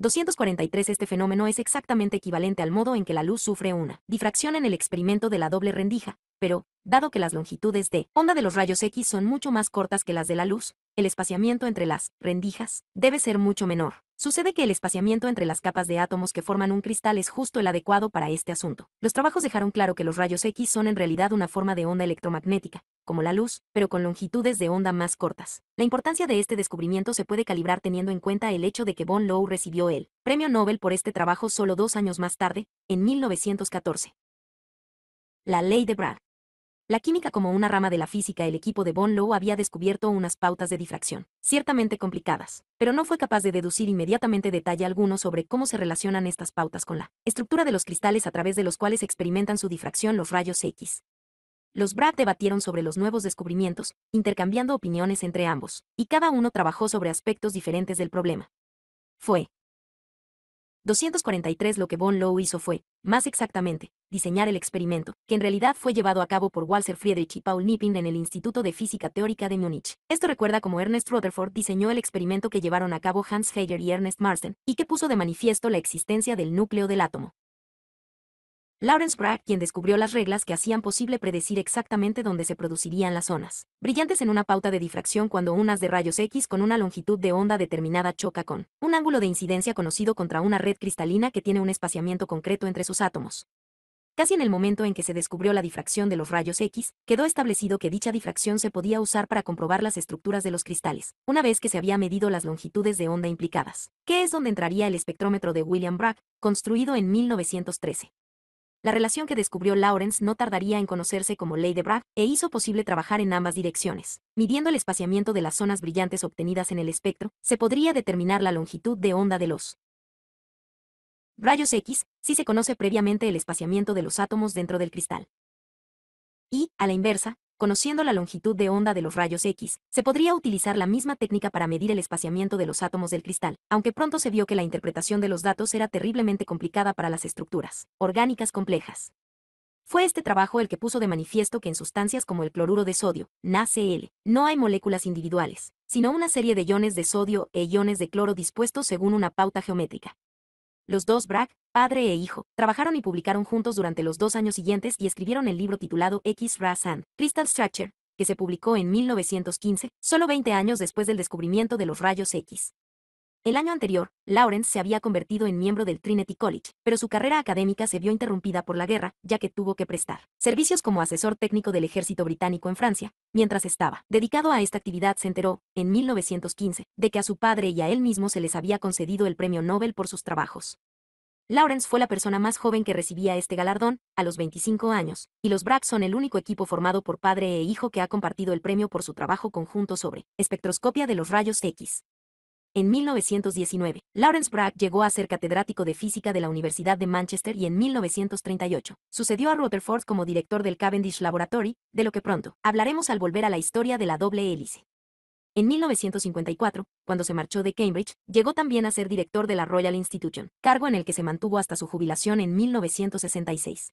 243 Este fenómeno es exactamente equivalente al modo en que la luz sufre una difracción en el experimento de la doble rendija, pero, dado que las longitudes de onda de los rayos X son mucho más cortas que las de la luz, el espaciamiento entre las rendijas debe ser mucho menor. Sucede que el espaciamiento entre las capas de átomos que forman un cristal es justo el adecuado para este asunto. Los trabajos dejaron claro que los rayos X son en realidad una forma de onda electromagnética, como la luz, pero con longitudes de onda más cortas. La importancia de este descubrimiento se puede calibrar teniendo en cuenta el hecho de que Von Lowe recibió el premio Nobel por este trabajo solo dos años más tarde, en 1914. La ley de Bragg. La química como una rama de la física el equipo de Von Lowe había descubierto unas pautas de difracción, ciertamente complicadas, pero no fue capaz de deducir inmediatamente detalle alguno sobre cómo se relacionan estas pautas con la estructura de los cristales a través de los cuales experimentan su difracción los rayos X. Los Brad debatieron sobre los nuevos descubrimientos, intercambiando opiniones entre ambos, y cada uno trabajó sobre aspectos diferentes del problema. Fue, 243 Lo que Von Lowe hizo fue, más exactamente, diseñar el experimento, que en realidad fue llevado a cabo por Walter Friedrich y Paul Nipping en el Instituto de Física Teórica de Múnich. Esto recuerda cómo Ernest Rutherford diseñó el experimento que llevaron a cabo Hans Heger y Ernest Marsden, y que puso de manifiesto la existencia del núcleo del átomo. Lawrence Bragg, quien descubrió las reglas que hacían posible predecir exactamente dónde se producirían las zonas, brillantes en una pauta de difracción cuando unas de rayos X con una longitud de onda determinada choca con un ángulo de incidencia conocido contra una red cristalina que tiene un espaciamiento concreto entre sus átomos. Casi en el momento en que se descubrió la difracción de los rayos X, quedó establecido que dicha difracción se podía usar para comprobar las estructuras de los cristales, una vez que se había medido las longitudes de onda implicadas, que es donde entraría el espectrómetro de William Bragg, construido en 1913. La relación que descubrió Lawrence no tardaría en conocerse como ley de Bragg e hizo posible trabajar en ambas direcciones. Midiendo el espaciamiento de las zonas brillantes obtenidas en el espectro, se podría determinar la longitud de onda de los rayos X, si se conoce previamente el espaciamiento de los átomos dentro del cristal. Y, a la inversa, Conociendo la longitud de onda de los rayos X, se podría utilizar la misma técnica para medir el espaciamiento de los átomos del cristal, aunque pronto se vio que la interpretación de los datos era terriblemente complicada para las estructuras orgánicas complejas. Fue este trabajo el que puso de manifiesto que en sustancias como el cloruro de sodio, NaCl, no hay moléculas individuales, sino una serie de iones de sodio e iones de cloro dispuestos según una pauta geométrica. Los dos Bragg, padre e hijo, trabajaron y publicaron juntos durante los dos años siguientes y escribieron el libro titulado X. Ras and Crystal Structure, que se publicó en 1915, solo 20 años después del descubrimiento de los rayos X. El año anterior, Lawrence se había convertido en miembro del Trinity College, pero su carrera académica se vio interrumpida por la guerra, ya que tuvo que prestar servicios como asesor técnico del ejército británico en Francia. Mientras estaba dedicado a esta actividad, se enteró, en 1915, de que a su padre y a él mismo se les había concedido el premio Nobel por sus trabajos. Lawrence fue la persona más joven que recibía este galardón, a los 25 años, y los Bragg son el único equipo formado por padre e hijo que ha compartido el premio por su trabajo conjunto sobre espectroscopia de los rayos X. En 1919, Lawrence Bragg llegó a ser catedrático de física de la Universidad de Manchester y en 1938 sucedió a Rutherford como director del Cavendish Laboratory, de lo que pronto hablaremos al volver a la historia de la doble hélice. En 1954, cuando se marchó de Cambridge, llegó también a ser director de la Royal Institution, cargo en el que se mantuvo hasta su jubilación en 1966.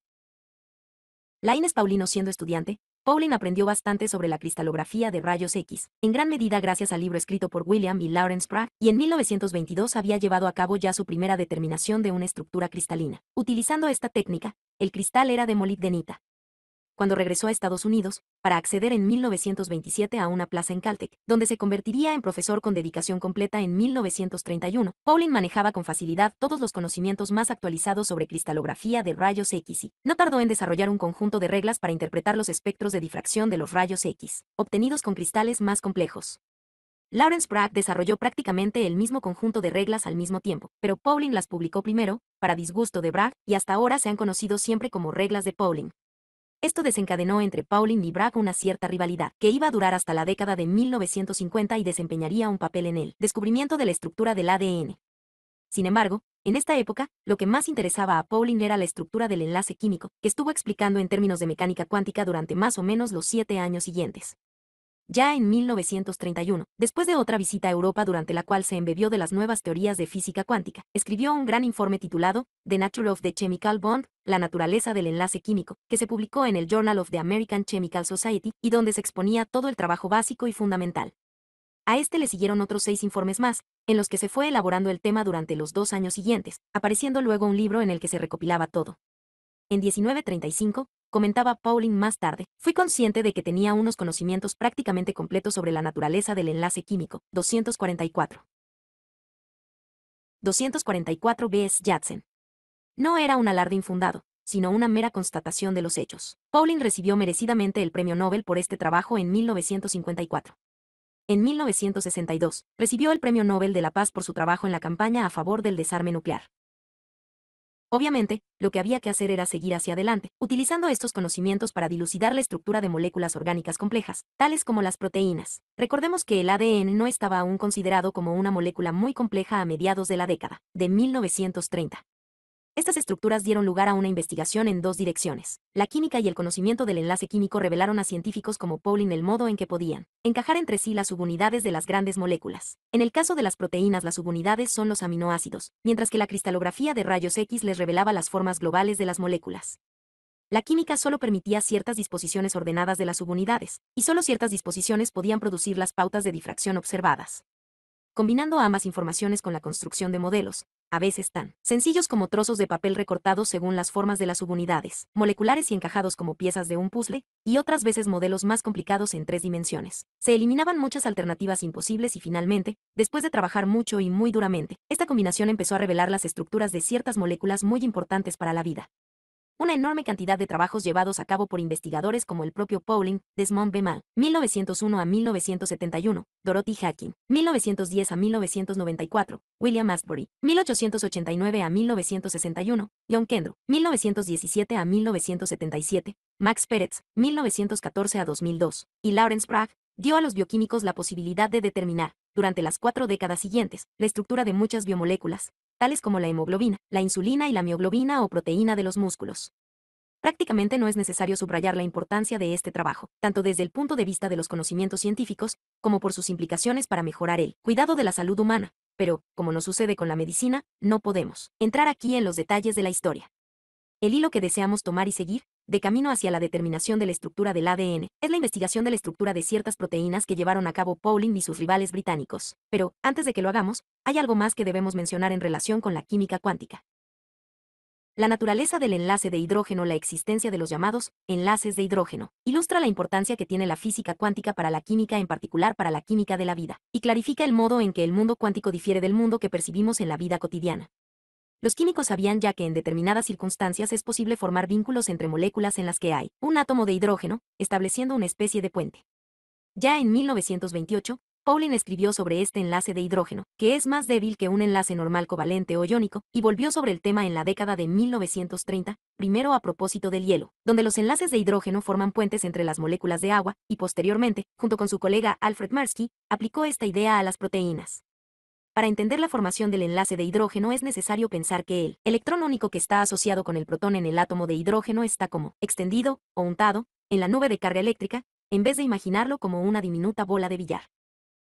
Laines Paulino siendo estudiante, Pauling aprendió bastante sobre la cristalografía de rayos X, en gran medida gracias al libro escrito por William y Lawrence Pratt, y en 1922 había llevado a cabo ya su primera determinación de una estructura cristalina. Utilizando esta técnica, el cristal era de molibdenita, cuando regresó a Estados Unidos, para acceder en 1927 a una plaza en Caltech, donde se convertiría en profesor con dedicación completa en 1931. Pauling manejaba con facilidad todos los conocimientos más actualizados sobre cristalografía de rayos X y no tardó en desarrollar un conjunto de reglas para interpretar los espectros de difracción de los rayos X, obtenidos con cristales más complejos. Lawrence Bragg desarrolló prácticamente el mismo conjunto de reglas al mismo tiempo, pero Pauling las publicó primero, para disgusto de Bragg, y hasta ahora se han conocido siempre como reglas de Pauling. Esto desencadenó entre Pauling y Bragg una cierta rivalidad, que iba a durar hasta la década de 1950 y desempeñaría un papel en el descubrimiento de la estructura del ADN. Sin embargo, en esta época, lo que más interesaba a Pauling era la estructura del enlace químico, que estuvo explicando en términos de mecánica cuántica durante más o menos los siete años siguientes. Ya en 1931, después de otra visita a Europa durante la cual se embebió de las nuevas teorías de física cuántica, escribió un gran informe titulado The Nature of the Chemical Bond, la naturaleza del enlace químico, que se publicó en el Journal of the American Chemical Society y donde se exponía todo el trabajo básico y fundamental. A este le siguieron otros seis informes más, en los que se fue elaborando el tema durante los dos años siguientes, apareciendo luego un libro en el que se recopilaba todo. En 1935, comentaba Pauling más tarde, fui consciente de que tenía unos conocimientos prácticamente completos sobre la naturaleza del enlace químico. 244. 244 B.S. Jadsen. No era un alarde infundado, sino una mera constatación de los hechos. Pauling recibió merecidamente el premio Nobel por este trabajo en 1954. En 1962, recibió el Premio Nobel de la Paz por su trabajo en la campaña a favor del desarme nuclear. Obviamente, lo que había que hacer era seguir hacia adelante, utilizando estos conocimientos para dilucidar la estructura de moléculas orgánicas complejas, tales como las proteínas. Recordemos que el ADN no estaba aún considerado como una molécula muy compleja a mediados de la década de 1930. Estas estructuras dieron lugar a una investigación en dos direcciones. La química y el conocimiento del enlace químico revelaron a científicos como Pauling el modo en que podían encajar entre sí las subunidades de las grandes moléculas. En el caso de las proteínas, las subunidades son los aminoácidos, mientras que la cristalografía de rayos X les revelaba las formas globales de las moléculas. La química solo permitía ciertas disposiciones ordenadas de las subunidades, y solo ciertas disposiciones podían producir las pautas de difracción observadas. Combinando ambas informaciones con la construcción de modelos, a veces tan sencillos como trozos de papel recortados según las formas de las subunidades, moleculares y encajados como piezas de un puzzle, y otras veces modelos más complicados en tres dimensiones. Se eliminaban muchas alternativas imposibles y finalmente, después de trabajar mucho y muy duramente, esta combinación empezó a revelar las estructuras de ciertas moléculas muy importantes para la vida una enorme cantidad de trabajos llevados a cabo por investigadores como el propio Pauling, Desmond Bemal, 1901 a 1971, Dorothy Hacking, 1910 a 1994, William Asbury 1889 a 1961, John Kendro, 1917 a 1977, Max Pérez, 1914 a 2002, y Lawrence Bragg, dio a los bioquímicos la posibilidad de determinar, durante las cuatro décadas siguientes, la estructura de muchas biomoléculas, tales como la hemoglobina, la insulina y la mioglobina o proteína de los músculos. Prácticamente no es necesario subrayar la importancia de este trabajo, tanto desde el punto de vista de los conocimientos científicos, como por sus implicaciones para mejorar el cuidado de la salud humana, pero, como no sucede con la medicina, no podemos entrar aquí en los detalles de la historia. El hilo que deseamos tomar y seguir, de camino hacia la determinación de la estructura del ADN, es la investigación de la estructura de ciertas proteínas que llevaron a cabo Pauling y sus rivales británicos. Pero, antes de que lo hagamos, hay algo más que debemos mencionar en relación con la química cuántica. La naturaleza del enlace de hidrógeno, la existencia de los llamados enlaces de hidrógeno, ilustra la importancia que tiene la física cuántica para la química, en particular para la química de la vida, y clarifica el modo en que el mundo cuántico difiere del mundo que percibimos en la vida cotidiana los químicos sabían ya que en determinadas circunstancias es posible formar vínculos entre moléculas en las que hay un átomo de hidrógeno, estableciendo una especie de puente. Ya en 1928, Pauling escribió sobre este enlace de hidrógeno, que es más débil que un enlace normal covalente o iónico, y volvió sobre el tema en la década de 1930, primero a propósito del hielo, donde los enlaces de hidrógeno forman puentes entre las moléculas de agua, y posteriormente, junto con su colega Alfred Mersky, aplicó esta idea a las proteínas. Para entender la formación del enlace de hidrógeno es necesario pensar que el electrón único que está asociado con el protón en el átomo de hidrógeno está como extendido o untado en la nube de carga eléctrica, en vez de imaginarlo como una diminuta bola de billar.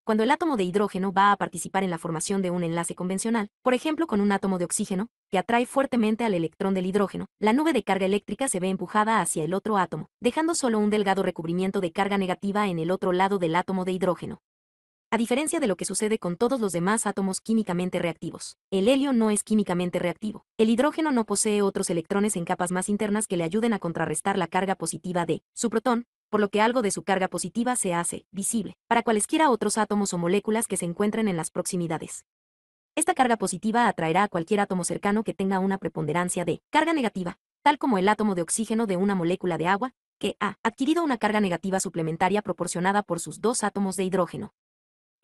Cuando el átomo de hidrógeno va a participar en la formación de un enlace convencional, por ejemplo con un átomo de oxígeno, que atrae fuertemente al electrón del hidrógeno, la nube de carga eléctrica se ve empujada hacia el otro átomo, dejando solo un delgado recubrimiento de carga negativa en el otro lado del átomo de hidrógeno a diferencia de lo que sucede con todos los demás átomos químicamente reactivos. El helio no es químicamente reactivo. El hidrógeno no posee otros electrones en capas más internas que le ayuden a contrarrestar la carga positiva de su protón, por lo que algo de su carga positiva se hace visible para cualesquiera otros átomos o moléculas que se encuentren en las proximidades. Esta carga positiva atraerá a cualquier átomo cercano que tenga una preponderancia de carga negativa, tal como el átomo de oxígeno de una molécula de agua, que ha adquirido una carga negativa suplementaria proporcionada por sus dos átomos de hidrógeno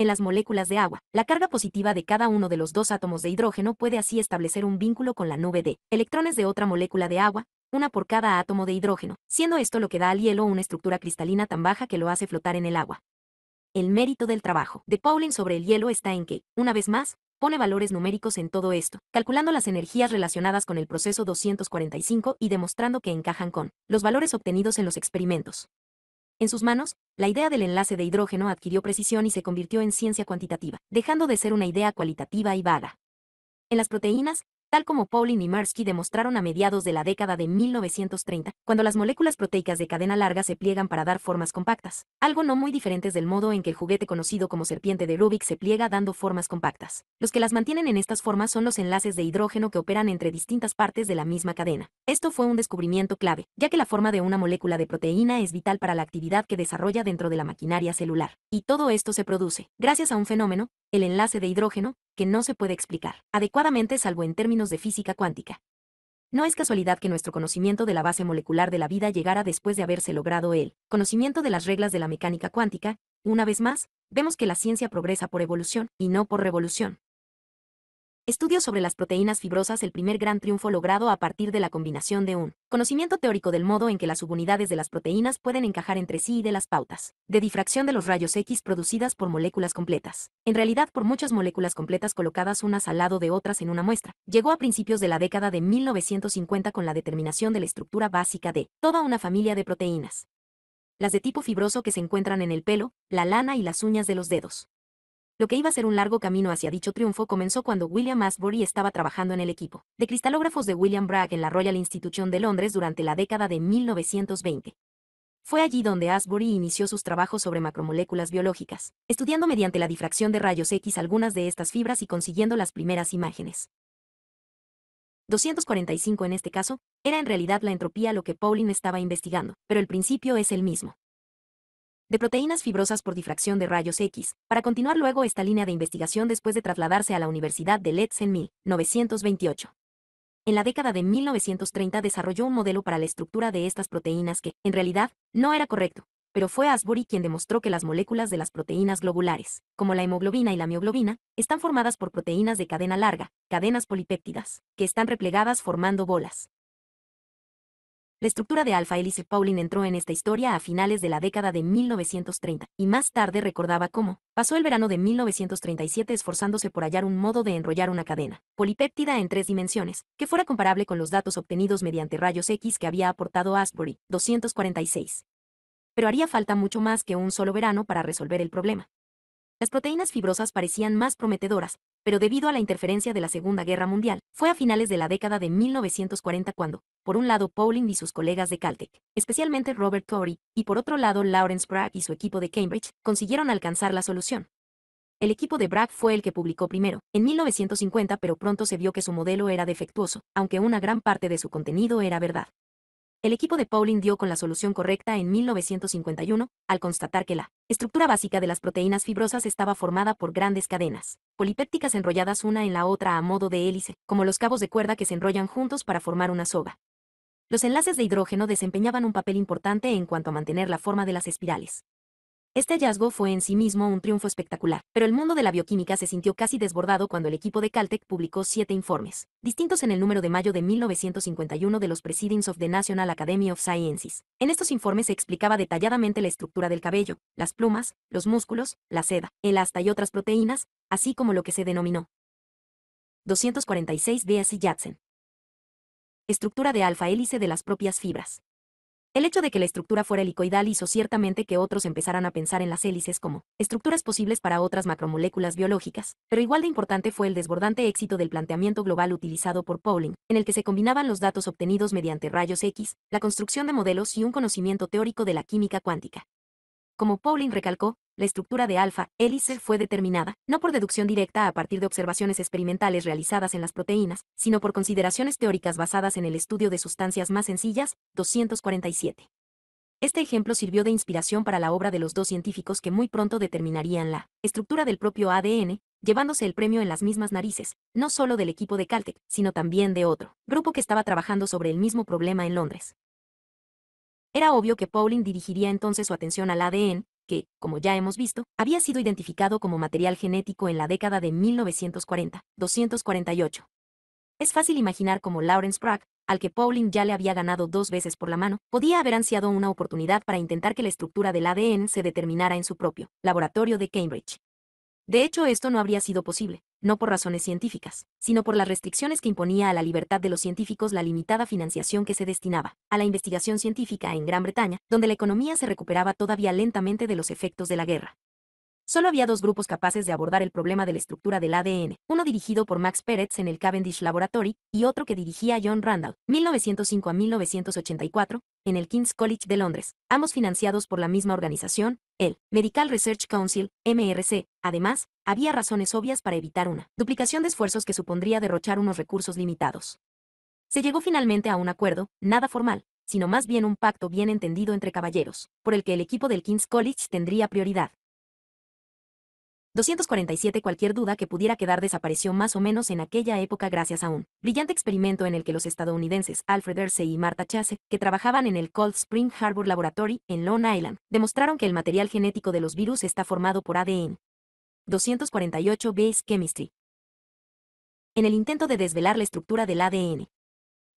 en las moléculas de agua. La carga positiva de cada uno de los dos átomos de hidrógeno puede así establecer un vínculo con la nube de electrones de otra molécula de agua, una por cada átomo de hidrógeno, siendo esto lo que da al hielo una estructura cristalina tan baja que lo hace flotar en el agua. El mérito del trabajo de Pauling sobre el hielo está en que, una vez más, pone valores numéricos en todo esto, calculando las energías relacionadas con el proceso 245 y demostrando que encajan con los valores obtenidos en los experimentos. En sus manos, la idea del enlace de hidrógeno adquirió precisión y se convirtió en ciencia cuantitativa, dejando de ser una idea cualitativa y vaga. En las proteínas, tal como Paulin y Marski demostraron a mediados de la década de 1930, cuando las moléculas proteicas de cadena larga se pliegan para dar formas compactas, algo no muy diferente del modo en que el juguete conocido como serpiente de Rubik se pliega dando formas compactas. Los que las mantienen en estas formas son los enlaces de hidrógeno que operan entre distintas partes de la misma cadena. Esto fue un descubrimiento clave, ya que la forma de una molécula de proteína es vital para la actividad que desarrolla dentro de la maquinaria celular. Y todo esto se produce gracias a un fenómeno, el enlace de hidrógeno, que no se puede explicar adecuadamente salvo en términos de física cuántica. No es casualidad que nuestro conocimiento de la base molecular de la vida llegara después de haberse logrado el conocimiento de las reglas de la mecánica cuántica. Una vez más, vemos que la ciencia progresa por evolución y no por revolución. Estudios sobre las proteínas fibrosas, el primer gran triunfo logrado a partir de la combinación de un conocimiento teórico del modo en que las subunidades de las proteínas pueden encajar entre sí y de las pautas de difracción de los rayos X producidas por moléculas completas. En realidad, por muchas moléculas completas colocadas unas al lado de otras en una muestra. Llegó a principios de la década de 1950 con la determinación de la estructura básica de toda una familia de proteínas las de tipo fibroso que se encuentran en el pelo, la lana y las uñas de los dedos. Lo que iba a ser un largo camino hacia dicho triunfo comenzó cuando William Asbury estaba trabajando en el equipo de cristalógrafos de William Bragg en la Royal Institution de Londres durante la década de 1920. Fue allí donde Asbury inició sus trabajos sobre macromoléculas biológicas, estudiando mediante la difracción de rayos X algunas de estas fibras y consiguiendo las primeras imágenes. 245 en este caso, era en realidad la entropía lo que Pauling estaba investigando, pero el principio es el mismo de proteínas fibrosas por difracción de rayos X, para continuar luego esta línea de investigación después de trasladarse a la Universidad de Leeds en 1928. En la década de 1930 desarrolló un modelo para la estructura de estas proteínas que, en realidad, no era correcto, pero fue Asbury quien demostró que las moléculas de las proteínas globulares, como la hemoglobina y la mioglobina, están formadas por proteínas de cadena larga, cadenas polipéptidas, que están replegadas formando bolas, la estructura de Alpha Elise Pauling entró en esta historia a finales de la década de 1930, y más tarde recordaba cómo pasó el verano de 1937 esforzándose por hallar un modo de enrollar una cadena polipéptida en tres dimensiones, que fuera comparable con los datos obtenidos mediante rayos X que había aportado Asbury, 246. Pero haría falta mucho más que un solo verano para resolver el problema. Las proteínas fibrosas parecían más prometedoras, pero debido a la interferencia de la Segunda Guerra Mundial, fue a finales de la década de 1940 cuando, por un lado Pauling y sus colegas de Caltech, especialmente Robert Corey, y por otro lado Lawrence Bragg y su equipo de Cambridge, consiguieron alcanzar la solución. El equipo de Bragg fue el que publicó primero, en 1950, pero pronto se vio que su modelo era defectuoso, aunque una gran parte de su contenido era verdad. El equipo de Pauling dio con la solución correcta en 1951, al constatar que la estructura básica de las proteínas fibrosas estaba formada por grandes cadenas, polipépticas enrolladas una en la otra a modo de hélice, como los cabos de cuerda que se enrollan juntos para formar una soga. Los enlaces de hidrógeno desempeñaban un papel importante en cuanto a mantener la forma de las espirales. Este hallazgo fue en sí mismo un triunfo espectacular, pero el mundo de la bioquímica se sintió casi desbordado cuando el equipo de Caltech publicó siete informes, distintos en el número de mayo de 1951 de los Proceedings of the National Academy of Sciences. En estos informes se explicaba detalladamente la estructura del cabello, las plumas, los músculos, la seda, el asta y otras proteínas, así como lo que se denominó 246 B.S. y Estructura de alfa hélice de las propias fibras. El hecho de que la estructura fuera helicoidal hizo ciertamente que otros empezaran a pensar en las hélices como estructuras posibles para otras macromoléculas biológicas, pero igual de importante fue el desbordante éxito del planteamiento global utilizado por Pauling, en el que se combinaban los datos obtenidos mediante rayos X, la construcción de modelos y un conocimiento teórico de la química cuántica. Como Pauling recalcó, la estructura de alfa hélice fue determinada, no por deducción directa a partir de observaciones experimentales realizadas en las proteínas, sino por consideraciones teóricas basadas en el estudio de sustancias más sencillas, 247. Este ejemplo sirvió de inspiración para la obra de los dos científicos que muy pronto determinarían la estructura del propio ADN, llevándose el premio en las mismas narices, no solo del equipo de Caltech, sino también de otro grupo que estaba trabajando sobre el mismo problema en Londres. Era obvio que Pauling dirigiría entonces su atención al ADN, que, como ya hemos visto, había sido identificado como material genético en la década de 1940, 248. Es fácil imaginar cómo Lawrence Bragg, al que Pauling ya le había ganado dos veces por la mano, podía haber ansiado una oportunidad para intentar que la estructura del ADN se determinara en su propio laboratorio de Cambridge. De hecho, esto no habría sido posible, no por razones científicas, sino por las restricciones que imponía a la libertad de los científicos la limitada financiación que se destinaba a la investigación científica en Gran Bretaña, donde la economía se recuperaba todavía lentamente de los efectos de la guerra. Solo había dos grupos capaces de abordar el problema de la estructura del ADN, uno dirigido por Max Peretz en el Cavendish Laboratory y otro que dirigía John Randall, 1905 a 1984, en el King's College de Londres, ambos financiados por la misma organización, el Medical Research Council, MRC. Además, había razones obvias para evitar una duplicación de esfuerzos que supondría derrochar unos recursos limitados. Se llegó finalmente a un acuerdo, nada formal, sino más bien un pacto bien entendido entre caballeros, por el que el equipo del King's College tendría prioridad. 247 Cualquier duda que pudiera quedar desapareció más o menos en aquella época gracias a un brillante experimento en el que los estadounidenses Alfred Ersey y Martha Chase, que trabajaban en el Cold Spring Harbor Laboratory en Long Island, demostraron que el material genético de los virus está formado por ADN. 248 Base Chemistry. En el intento de desvelar la estructura del ADN,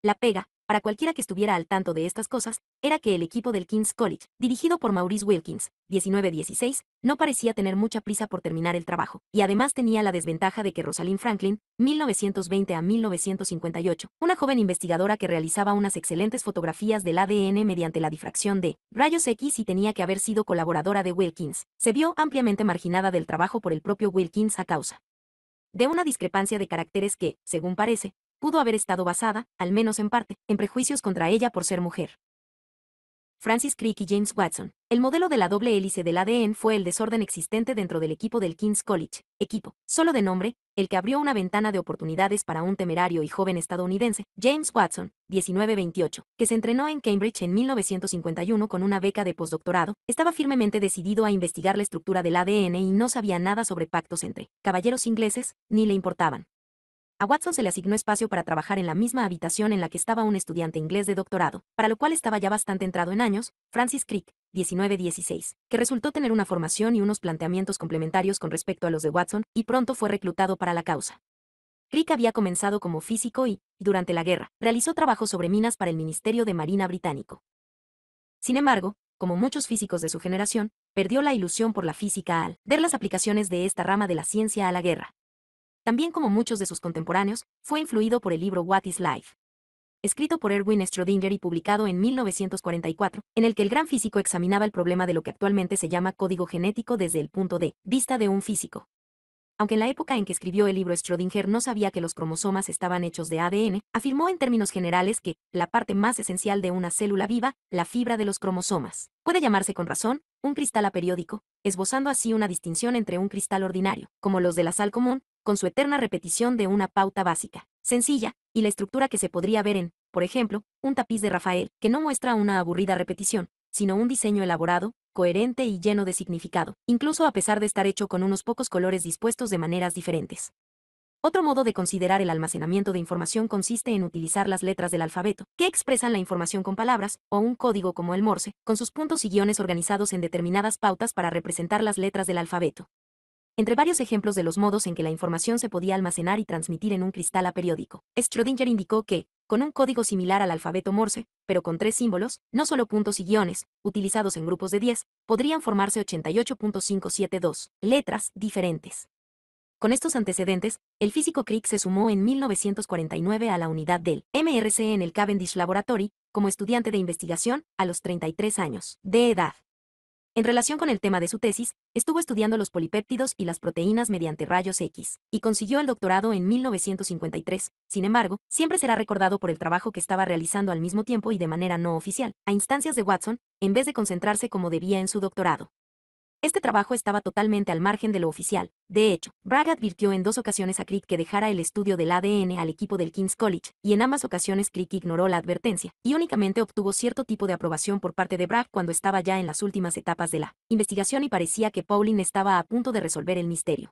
la pega, para cualquiera que estuviera al tanto de estas cosas, era que el equipo del King's College, dirigido por Maurice Wilkins, 19-16, no parecía tener mucha prisa por terminar el trabajo, y además tenía la desventaja de que Rosalind Franklin, 1920 a 1958, una joven investigadora que realizaba unas excelentes fotografías del ADN mediante la difracción de rayos X y tenía que haber sido colaboradora de Wilkins, se vio ampliamente marginada del trabajo por el propio Wilkins a causa de una discrepancia de caracteres que, según parece, pudo haber estado basada, al menos en parte, en prejuicios contra ella por ser mujer. Francis Crick y James Watson. El modelo de la doble hélice del ADN fue el desorden existente dentro del equipo del King's College, equipo, solo de nombre, el que abrió una ventana de oportunidades para un temerario y joven estadounidense, James Watson, 1928, que se entrenó en Cambridge en 1951 con una beca de postdoctorado, estaba firmemente decidido a investigar la estructura del ADN y no sabía nada sobre pactos entre caballeros ingleses, ni le importaban. A Watson se le asignó espacio para trabajar en la misma habitación en la que estaba un estudiante inglés de doctorado, para lo cual estaba ya bastante entrado en años, Francis Crick, 1916, que resultó tener una formación y unos planteamientos complementarios con respecto a los de Watson, y pronto fue reclutado para la causa. Crick había comenzado como físico y, durante la guerra, realizó trabajos sobre minas para el Ministerio de Marina británico. Sin embargo, como muchos físicos de su generación, perdió la ilusión por la física al ver las aplicaciones de esta rama de la ciencia a la guerra. También como muchos de sus contemporáneos, fue influido por el libro What is Life? escrito por Erwin Schrödinger y publicado en 1944, en el que el gran físico examinaba el problema de lo que actualmente se llama código genético desde el punto de vista de un físico. Aunque en la época en que escribió el libro Schrödinger no sabía que los cromosomas estaban hechos de ADN, afirmó en términos generales que la parte más esencial de una célula viva, la fibra de los cromosomas, puede llamarse con razón un cristal aperiódico, esbozando así una distinción entre un cristal ordinario, como los de la sal común, con su eterna repetición de una pauta básica, sencilla, y la estructura que se podría ver en, por ejemplo, un tapiz de Rafael, que no muestra una aburrida repetición, sino un diseño elaborado, coherente y lleno de significado, incluso a pesar de estar hecho con unos pocos colores dispuestos de maneras diferentes. Otro modo de considerar el almacenamiento de información consiste en utilizar las letras del alfabeto, que expresan la información con palabras, o un código como el Morse, con sus puntos y guiones organizados en determinadas pautas para representar las letras del alfabeto entre varios ejemplos de los modos en que la información se podía almacenar y transmitir en un cristal a periódico. Schrödinger indicó que, con un código similar al alfabeto Morse, pero con tres símbolos, no solo puntos y guiones, utilizados en grupos de 10, podrían formarse 88.572 letras diferentes. Con estos antecedentes, el físico Crick se sumó en 1949 a la unidad del MRC en el Cavendish Laboratory, como estudiante de investigación, a los 33 años de edad. En relación con el tema de su tesis, estuvo estudiando los polipéptidos y las proteínas mediante rayos X, y consiguió el doctorado en 1953. Sin embargo, siempre será recordado por el trabajo que estaba realizando al mismo tiempo y de manera no oficial, a instancias de Watson, en vez de concentrarse como debía en su doctorado. Este trabajo estaba totalmente al margen de lo oficial. De hecho, Bragg advirtió en dos ocasiones a Crick que dejara el estudio del ADN al equipo del King's College, y en ambas ocasiones Crick ignoró la advertencia, y únicamente obtuvo cierto tipo de aprobación por parte de Bragg cuando estaba ya en las últimas etapas de la investigación y parecía que Pauline estaba a punto de resolver el misterio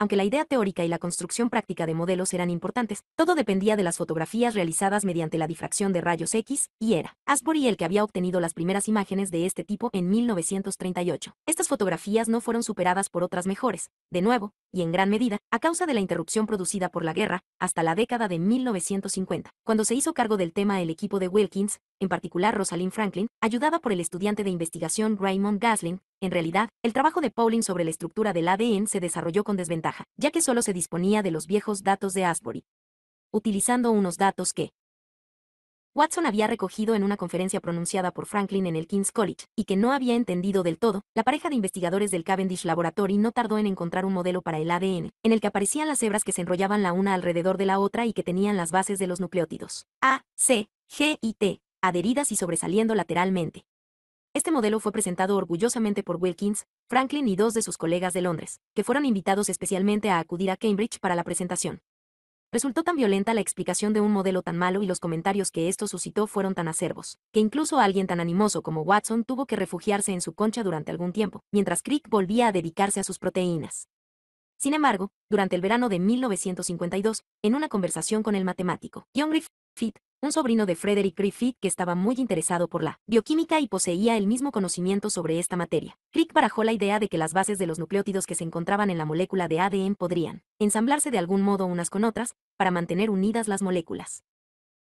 aunque la idea teórica y la construcción práctica de modelos eran importantes, todo dependía de las fotografías realizadas mediante la difracción de rayos X, y era Asbury el que había obtenido las primeras imágenes de este tipo en 1938. Estas fotografías no fueron superadas por otras mejores, de nuevo, y en gran medida, a causa de la interrupción producida por la guerra, hasta la década de 1950. Cuando se hizo cargo del tema el equipo de Wilkins, en particular Rosalind Franklin, ayudada por el estudiante de investigación Raymond Gaslin, en realidad, el trabajo de Pauling sobre la estructura del ADN se desarrolló con desventaja, ya que solo se disponía de los viejos datos de Asbury. Utilizando unos datos que Watson había recogido en una conferencia pronunciada por Franklin en el King's College, y que no había entendido del todo, la pareja de investigadores del Cavendish Laboratory no tardó en encontrar un modelo para el ADN, en el que aparecían las hebras que se enrollaban la una alrededor de la otra y que tenían las bases de los nucleótidos A, C, G y T, adheridas y sobresaliendo lateralmente. Este modelo fue presentado orgullosamente por Wilkins, Franklin y dos de sus colegas de Londres, que fueron invitados especialmente a acudir a Cambridge para la presentación. Resultó tan violenta la explicación de un modelo tan malo y los comentarios que esto suscitó fueron tan acervos, que incluso alguien tan animoso como Watson tuvo que refugiarse en su concha durante algún tiempo, mientras Crick volvía a dedicarse a sus proteínas. Sin embargo, durante el verano de 1952, en una conversación con el matemático John Griffith, un sobrino de Frederick Griffith que estaba muy interesado por la bioquímica y poseía el mismo conocimiento sobre esta materia. Crick barajó la idea de que las bases de los nucleótidos que se encontraban en la molécula de ADN podrían ensamblarse de algún modo unas con otras para mantener unidas las moléculas.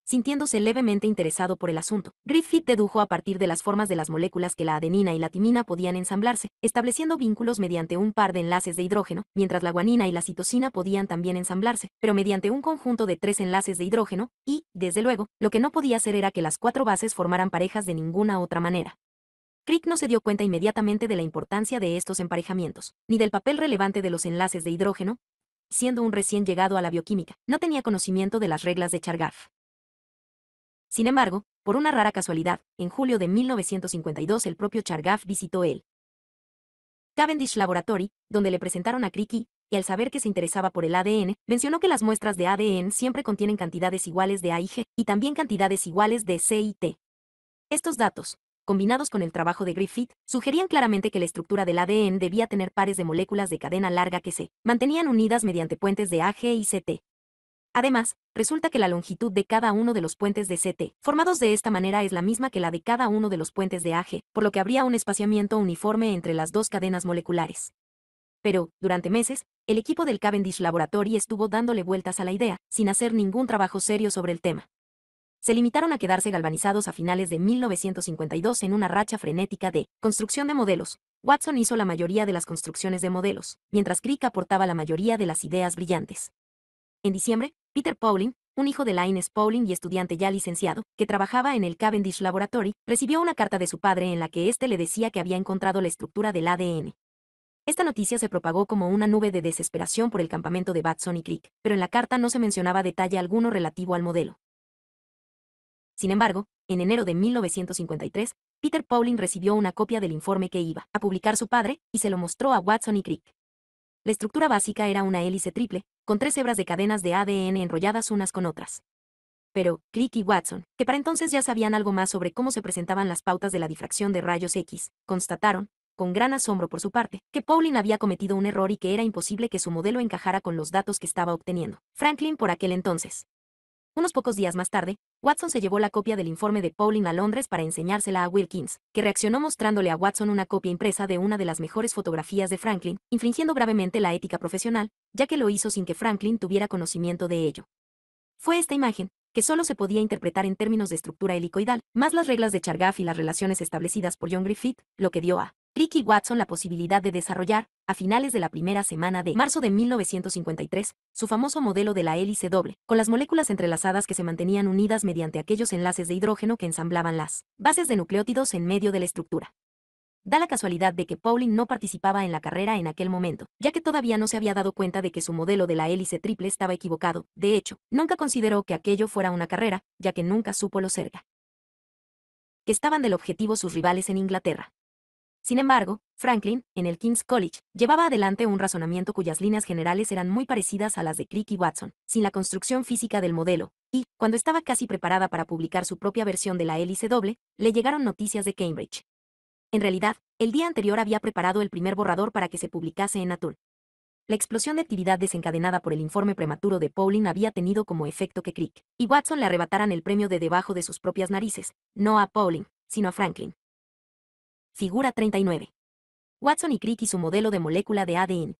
Sintiéndose levemente interesado por el asunto, Griffith dedujo a partir de las formas de las moléculas que la adenina y la timina podían ensamblarse, estableciendo vínculos mediante un par de enlaces de hidrógeno, mientras la guanina y la citosina podían también ensamblarse, pero mediante un conjunto de tres enlaces de hidrógeno, y, desde luego, lo que no podía hacer era que las cuatro bases formaran parejas de ninguna otra manera. Crick no se dio cuenta inmediatamente de la importancia de estos emparejamientos, ni del papel relevante de los enlaces de hidrógeno, siendo un recién llegado a la bioquímica, no tenía conocimiento de las reglas de Chargaff. Sin embargo, por una rara casualidad, en julio de 1952 el propio Chargaff visitó el Cavendish Laboratory, donde le presentaron a Cricky, y al saber que se interesaba por el ADN, mencionó que las muestras de ADN siempre contienen cantidades iguales de A y G, y también cantidades iguales de C y T. Estos datos, combinados con el trabajo de Griffith, sugerían claramente que la estructura del ADN debía tener pares de moléculas de cadena larga que se mantenían unidas mediante puentes de AG y T. Además, resulta que la longitud de cada uno de los puentes de CT, formados de esta manera, es la misma que la de cada uno de los puentes de AG, por lo que habría un espaciamiento uniforme entre las dos cadenas moleculares. Pero, durante meses, el equipo del Cavendish Laboratory estuvo dándole vueltas a la idea, sin hacer ningún trabajo serio sobre el tema. Se limitaron a quedarse galvanizados a finales de 1952 en una racha frenética de construcción de modelos. Watson hizo la mayoría de las construcciones de modelos, mientras Crick aportaba la mayoría de las ideas brillantes. En diciembre, Peter Pauling, un hijo de Linus Pauling y estudiante ya licenciado, que trabajaba en el Cavendish Laboratory, recibió una carta de su padre en la que éste le decía que había encontrado la estructura del ADN. Esta noticia se propagó como una nube de desesperación por el campamento de Watson y Crick, pero en la carta no se mencionaba detalle alguno relativo al modelo. Sin embargo, en enero de 1953, Peter Pauling recibió una copia del informe que iba a publicar su padre y se lo mostró a Watson y Crick. La estructura básica era una hélice triple, con tres hebras de cadenas de ADN enrolladas unas con otras. Pero, Crick y Watson, que para entonces ya sabían algo más sobre cómo se presentaban las pautas de la difracción de rayos X, constataron, con gran asombro por su parte, que Pauling había cometido un error y que era imposible que su modelo encajara con los datos que estaba obteniendo. Franklin por aquel entonces unos pocos días más tarde, Watson se llevó la copia del informe de Pauling a Londres para enseñársela a Wilkins, que reaccionó mostrándole a Watson una copia impresa de una de las mejores fotografías de Franklin, infringiendo gravemente la ética profesional, ya que lo hizo sin que Franklin tuviera conocimiento de ello. Fue esta imagen, que solo se podía interpretar en términos de estructura helicoidal, más las reglas de Chargaff y las relaciones establecidas por John Griffith, lo que dio a Ricky Watson la posibilidad de desarrollar, a finales de la primera semana de marzo de 1953, su famoso modelo de la hélice doble, con las moléculas entrelazadas que se mantenían unidas mediante aquellos enlaces de hidrógeno que ensamblaban las bases de nucleótidos en medio de la estructura. Da la casualidad de que Pauling no participaba en la carrera en aquel momento, ya que todavía no se había dado cuenta de que su modelo de la hélice triple estaba equivocado. De hecho, nunca consideró que aquello fuera una carrera, ya que nunca supo lo cerca que estaban del objetivo sus rivales en Inglaterra. Sin embargo, Franklin, en el King's College, llevaba adelante un razonamiento cuyas líneas generales eran muy parecidas a las de Crick y Watson, sin la construcción física del modelo, y, cuando estaba casi preparada para publicar su propia versión de la hélice doble, le llegaron noticias de Cambridge. En realidad, el día anterior había preparado el primer borrador para que se publicase en Nature. La explosión de actividad desencadenada por el informe prematuro de Pauling había tenido como efecto que Crick y Watson le arrebataran el premio de debajo de sus propias narices, no a Pauling, sino a Franklin. Figura 39. Watson y Crick y su modelo de molécula de ADN.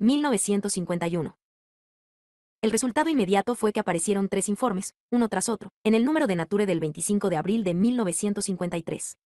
1951. El resultado inmediato fue que aparecieron tres informes, uno tras otro, en el número de Nature del 25 de abril de 1953.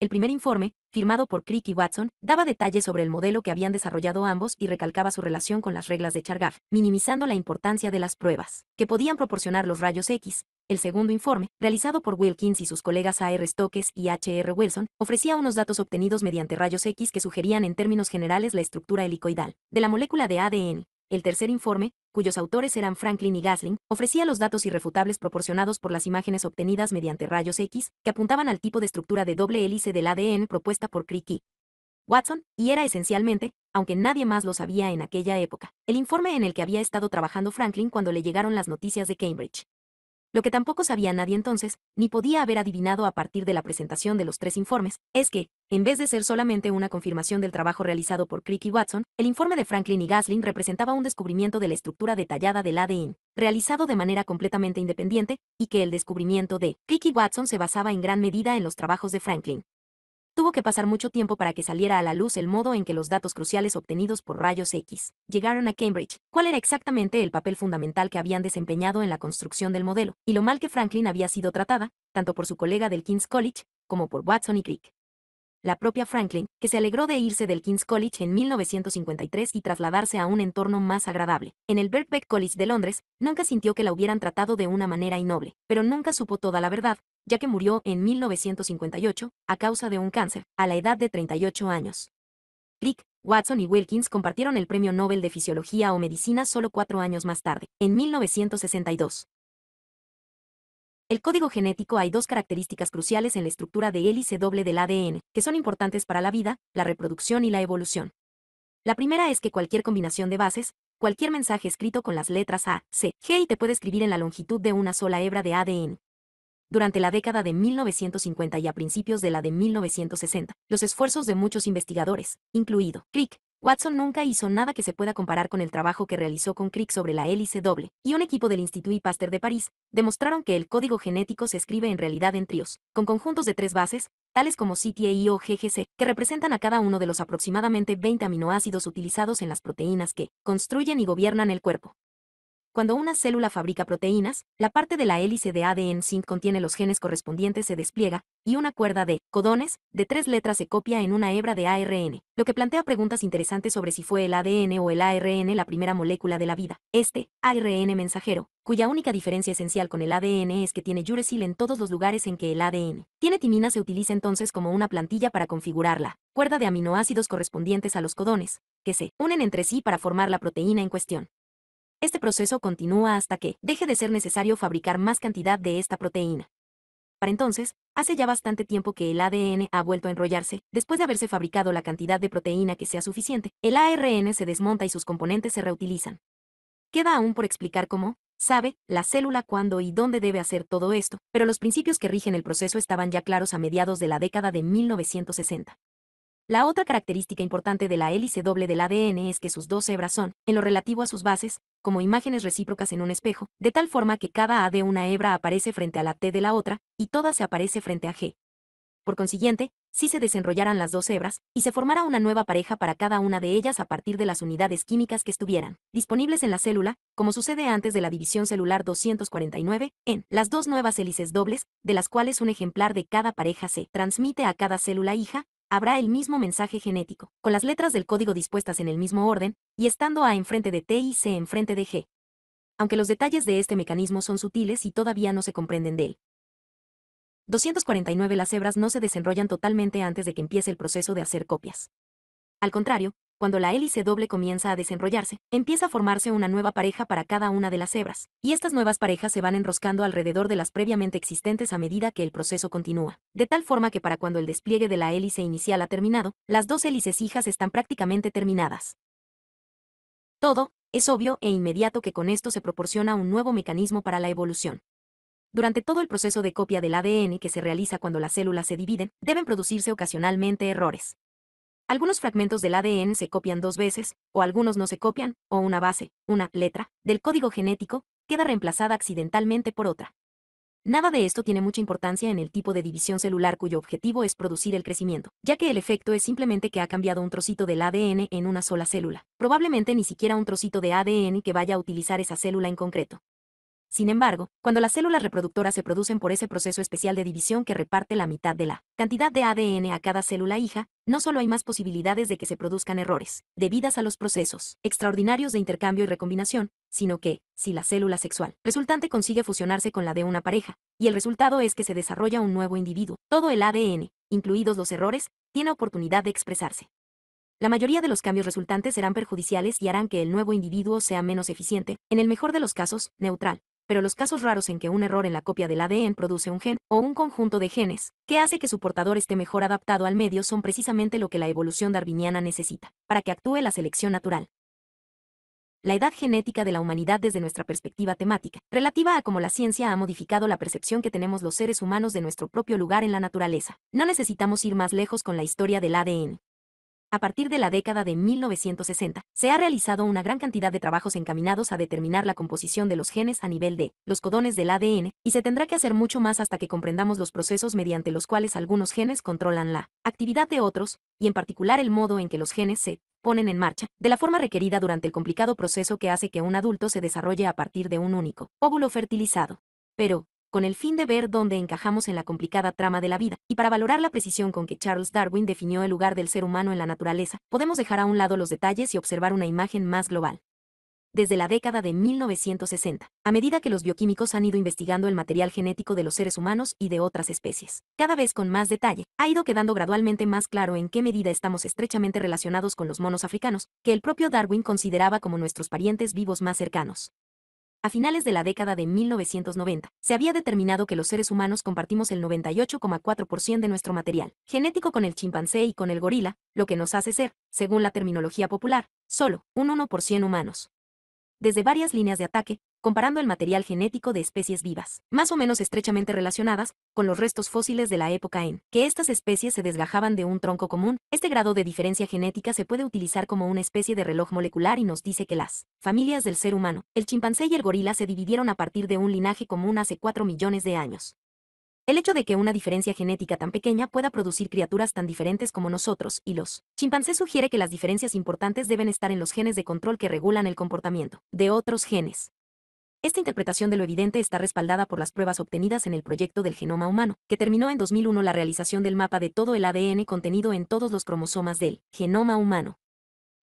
El primer informe, firmado por Crick y Watson, daba detalles sobre el modelo que habían desarrollado ambos y recalcaba su relación con las reglas de Chargaff, minimizando la importancia de las pruebas que podían proporcionar los rayos X, el segundo informe, realizado por Wilkins y sus colegas A.R. Stokes y H.R. Wilson, ofrecía unos datos obtenidos mediante rayos X que sugerían en términos generales la estructura helicoidal de la molécula de ADN. El tercer informe, cuyos autores eran Franklin y Gasling, ofrecía los datos irrefutables proporcionados por las imágenes obtenidas mediante rayos X, que apuntaban al tipo de estructura de doble hélice del ADN propuesta por Crick y Watson, y era esencialmente, aunque nadie más lo sabía en aquella época, el informe en el que había estado trabajando Franklin cuando le llegaron las noticias de Cambridge. Lo que tampoco sabía nadie entonces, ni podía haber adivinado a partir de la presentación de los tres informes, es que, en vez de ser solamente una confirmación del trabajo realizado por Crick y Watson, el informe de Franklin y Gasling representaba un descubrimiento de la estructura detallada del ADN, realizado de manera completamente independiente, y que el descubrimiento de Crick y Watson se basaba en gran medida en los trabajos de Franklin. Tuvo que pasar mucho tiempo para que saliera a la luz el modo en que los datos cruciales obtenidos por rayos X llegaron a Cambridge, cuál era exactamente el papel fundamental que habían desempeñado en la construcción del modelo, y lo mal que Franklin había sido tratada, tanto por su colega del King's College, como por Watson y Crick la propia Franklin, que se alegró de irse del King's College en 1953 y trasladarse a un entorno más agradable. En el Birkbeck College de Londres, nunca sintió que la hubieran tratado de una manera innoble, pero nunca supo toda la verdad, ya que murió en 1958, a causa de un cáncer, a la edad de 38 años. Crick, Watson y Wilkins compartieron el Premio Nobel de Fisiología o Medicina solo cuatro años más tarde, en 1962. El código genético hay dos características cruciales en la estructura de hélice doble del ADN, que son importantes para la vida, la reproducción y la evolución. La primera es que cualquier combinación de bases, cualquier mensaje escrito con las letras A, C, G y te puede escribir en la longitud de una sola hebra de ADN. Durante la década de 1950 y a principios de la de 1960, los esfuerzos de muchos investigadores, incluido Crick, Watson nunca hizo nada que se pueda comparar con el trabajo que realizó con Crick sobre la hélice doble, y un equipo del Institut Pasteur de París demostraron que el código genético se escribe en realidad en tríos, con conjuntos de tres bases, tales como CTAI o GGC, que representan a cada uno de los aproximadamente 20 aminoácidos utilizados en las proteínas que construyen y gobiernan el cuerpo. Cuando una célula fabrica proteínas, la parte de la hélice de ADN sin contiene los genes correspondientes se despliega, y una cuerda de codones de tres letras se copia en una hebra de ARN, lo que plantea preguntas interesantes sobre si fue el ADN o el ARN la primera molécula de la vida. Este, ARN mensajero, cuya única diferencia esencial con el ADN es que tiene yurecil en todos los lugares en que el ADN tiene timina se utiliza entonces como una plantilla para configurarla, cuerda de aminoácidos correspondientes a los codones, que se unen entre sí para formar la proteína en cuestión. Este proceso continúa hasta que deje de ser necesario fabricar más cantidad de esta proteína. Para entonces, hace ya bastante tiempo que el ADN ha vuelto a enrollarse, después de haberse fabricado la cantidad de proteína que sea suficiente, el ARN se desmonta y sus componentes se reutilizan. Queda aún por explicar cómo, sabe, la célula cuándo y dónde debe hacer todo esto, pero los principios que rigen el proceso estaban ya claros a mediados de la década de 1960. La otra característica importante de la hélice doble del ADN es que sus dos hebras son, en lo relativo a sus bases, como imágenes recíprocas en un espejo, de tal forma que cada A de una hebra aparece frente a la T de la otra, y toda se aparece frente a G. Por consiguiente, si se desenrollaran las dos hebras, y se formara una nueva pareja para cada una de ellas a partir de las unidades químicas que estuvieran disponibles en la célula, como sucede antes de la división celular 249, en las dos nuevas hélices dobles, de las cuales un ejemplar de cada pareja se transmite a cada célula hija, habrá el mismo mensaje genético, con las letras del código dispuestas en el mismo orden, y estando A enfrente de T y C enfrente de G. Aunque los detalles de este mecanismo son sutiles y todavía no se comprenden de él. 249 Las hebras no se desenrollan totalmente antes de que empiece el proceso de hacer copias. Al contrario, cuando la hélice doble comienza a desenrollarse, empieza a formarse una nueva pareja para cada una de las hebras, y estas nuevas parejas se van enroscando alrededor de las previamente existentes a medida que el proceso continúa, de tal forma que para cuando el despliegue de la hélice inicial ha terminado, las dos hélices hijas están prácticamente terminadas. Todo, es obvio e inmediato que con esto se proporciona un nuevo mecanismo para la evolución. Durante todo el proceso de copia del ADN que se realiza cuando las células se dividen, deben producirse ocasionalmente errores. Algunos fragmentos del ADN se copian dos veces, o algunos no se copian, o una base, una letra, del código genético, queda reemplazada accidentalmente por otra. Nada de esto tiene mucha importancia en el tipo de división celular cuyo objetivo es producir el crecimiento, ya que el efecto es simplemente que ha cambiado un trocito del ADN en una sola célula, probablemente ni siquiera un trocito de ADN que vaya a utilizar esa célula en concreto. Sin embargo, cuando las células reproductoras se producen por ese proceso especial de división que reparte la mitad de la cantidad de ADN a cada célula hija, no solo hay más posibilidades de que se produzcan errores, debidas a los procesos extraordinarios de intercambio y recombinación, sino que, si la célula sexual resultante consigue fusionarse con la de una pareja, y el resultado es que se desarrolla un nuevo individuo, todo el ADN, incluidos los errores, tiene oportunidad de expresarse. La mayoría de los cambios resultantes serán perjudiciales y harán que el nuevo individuo sea menos eficiente, en el mejor de los casos, neutral, pero los casos raros en que un error en la copia del ADN produce un gen, o un conjunto de genes, que hace que su portador esté mejor adaptado al medio son precisamente lo que la evolución darwiniana necesita, para que actúe la selección natural la edad genética de la humanidad desde nuestra perspectiva temática, relativa a cómo la ciencia ha modificado la percepción que tenemos los seres humanos de nuestro propio lugar en la naturaleza. No necesitamos ir más lejos con la historia del ADN. A partir de la década de 1960, se ha realizado una gran cantidad de trabajos encaminados a determinar la composición de los genes a nivel de los codones del ADN, y se tendrá que hacer mucho más hasta que comprendamos los procesos mediante los cuales algunos genes controlan la actividad de otros, y en particular el modo en que los genes se ponen en marcha, de la forma requerida durante el complicado proceso que hace que un adulto se desarrolle a partir de un único óvulo fertilizado. Pero, con el fin de ver dónde encajamos en la complicada trama de la vida, y para valorar la precisión con que Charles Darwin definió el lugar del ser humano en la naturaleza, podemos dejar a un lado los detalles y observar una imagen más global. Desde la década de 1960, a medida que los bioquímicos han ido investigando el material genético de los seres humanos y de otras especies, cada vez con más detalle, ha ido quedando gradualmente más claro en qué medida estamos estrechamente relacionados con los monos africanos, que el propio Darwin consideraba como nuestros parientes vivos más cercanos. A finales de la década de 1990, se había determinado que los seres humanos compartimos el 98,4% de nuestro material genético con el chimpancé y con el gorila, lo que nos hace ser, según la terminología popular, solo un 1% humanos desde varias líneas de ataque, comparando el material genético de especies vivas, más o menos estrechamente relacionadas, con los restos fósiles de la época en que estas especies se desgajaban de un tronco común. Este grado de diferencia genética se puede utilizar como una especie de reloj molecular y nos dice que las familias del ser humano, el chimpancé y el gorila se dividieron a partir de un linaje común hace 4 millones de años. El hecho de que una diferencia genética tan pequeña pueda producir criaturas tan diferentes como nosotros y los chimpancés sugiere que las diferencias importantes deben estar en los genes de control que regulan el comportamiento de otros genes. Esta interpretación de lo evidente está respaldada por las pruebas obtenidas en el proyecto del genoma humano, que terminó en 2001 la realización del mapa de todo el ADN contenido en todos los cromosomas del genoma humano.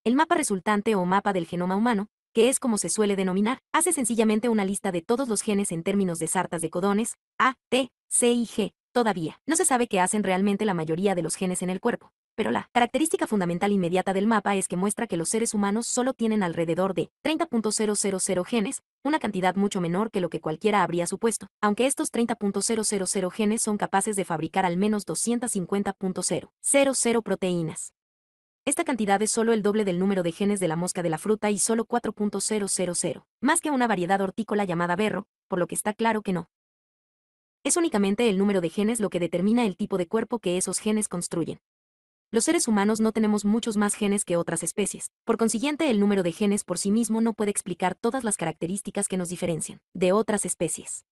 El mapa resultante o mapa del genoma humano que es como se suele denominar, hace sencillamente una lista de todos los genes en términos de sartas de codones, A, T, C y G. Todavía, no se sabe qué hacen realmente la mayoría de los genes en el cuerpo, pero la característica fundamental inmediata del mapa es que muestra que los seres humanos solo tienen alrededor de 30.000 genes, una cantidad mucho menor que lo que cualquiera habría supuesto, aunque estos 30.000 genes son capaces de fabricar al menos 250.000 proteínas. Esta cantidad es solo el doble del número de genes de la mosca de la fruta y solo 4.000, más que una variedad hortícola llamada berro, por lo que está claro que no. Es únicamente el número de genes lo que determina el tipo de cuerpo que esos genes construyen. Los seres humanos no tenemos muchos más genes que otras especies, por consiguiente el número de genes por sí mismo no puede explicar todas las características que nos diferencian de otras especies.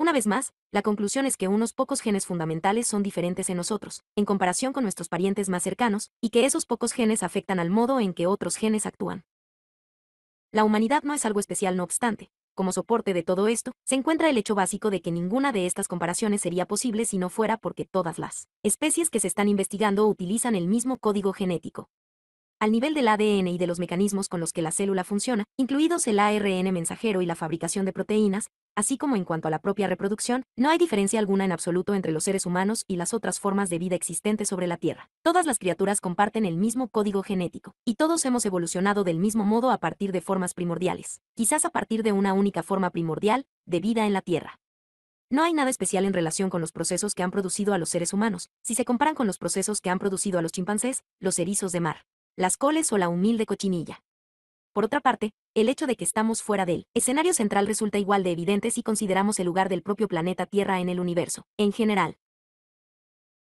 Una vez más, la conclusión es que unos pocos genes fundamentales son diferentes en nosotros, en comparación con nuestros parientes más cercanos, y que esos pocos genes afectan al modo en que otros genes actúan. La humanidad no es algo especial no obstante. Como soporte de todo esto, se encuentra el hecho básico de que ninguna de estas comparaciones sería posible si no fuera porque todas las especies que se están investigando utilizan el mismo código genético, al nivel del ADN y de los mecanismos con los que la célula funciona, incluidos el ARN mensajero y la fabricación de proteínas, así como en cuanto a la propia reproducción, no hay diferencia alguna en absoluto entre los seres humanos y las otras formas de vida existentes sobre la Tierra. Todas las criaturas comparten el mismo código genético, y todos hemos evolucionado del mismo modo a partir de formas primordiales, quizás a partir de una única forma primordial, de vida en la Tierra. No hay nada especial en relación con los procesos que han producido a los seres humanos, si se comparan con los procesos que han producido a los chimpancés, los erizos de mar, las coles o la humilde cochinilla. Por otra parte, el hecho de que estamos fuera del escenario central resulta igual de evidente si consideramos el lugar del propio planeta Tierra en el universo. En general,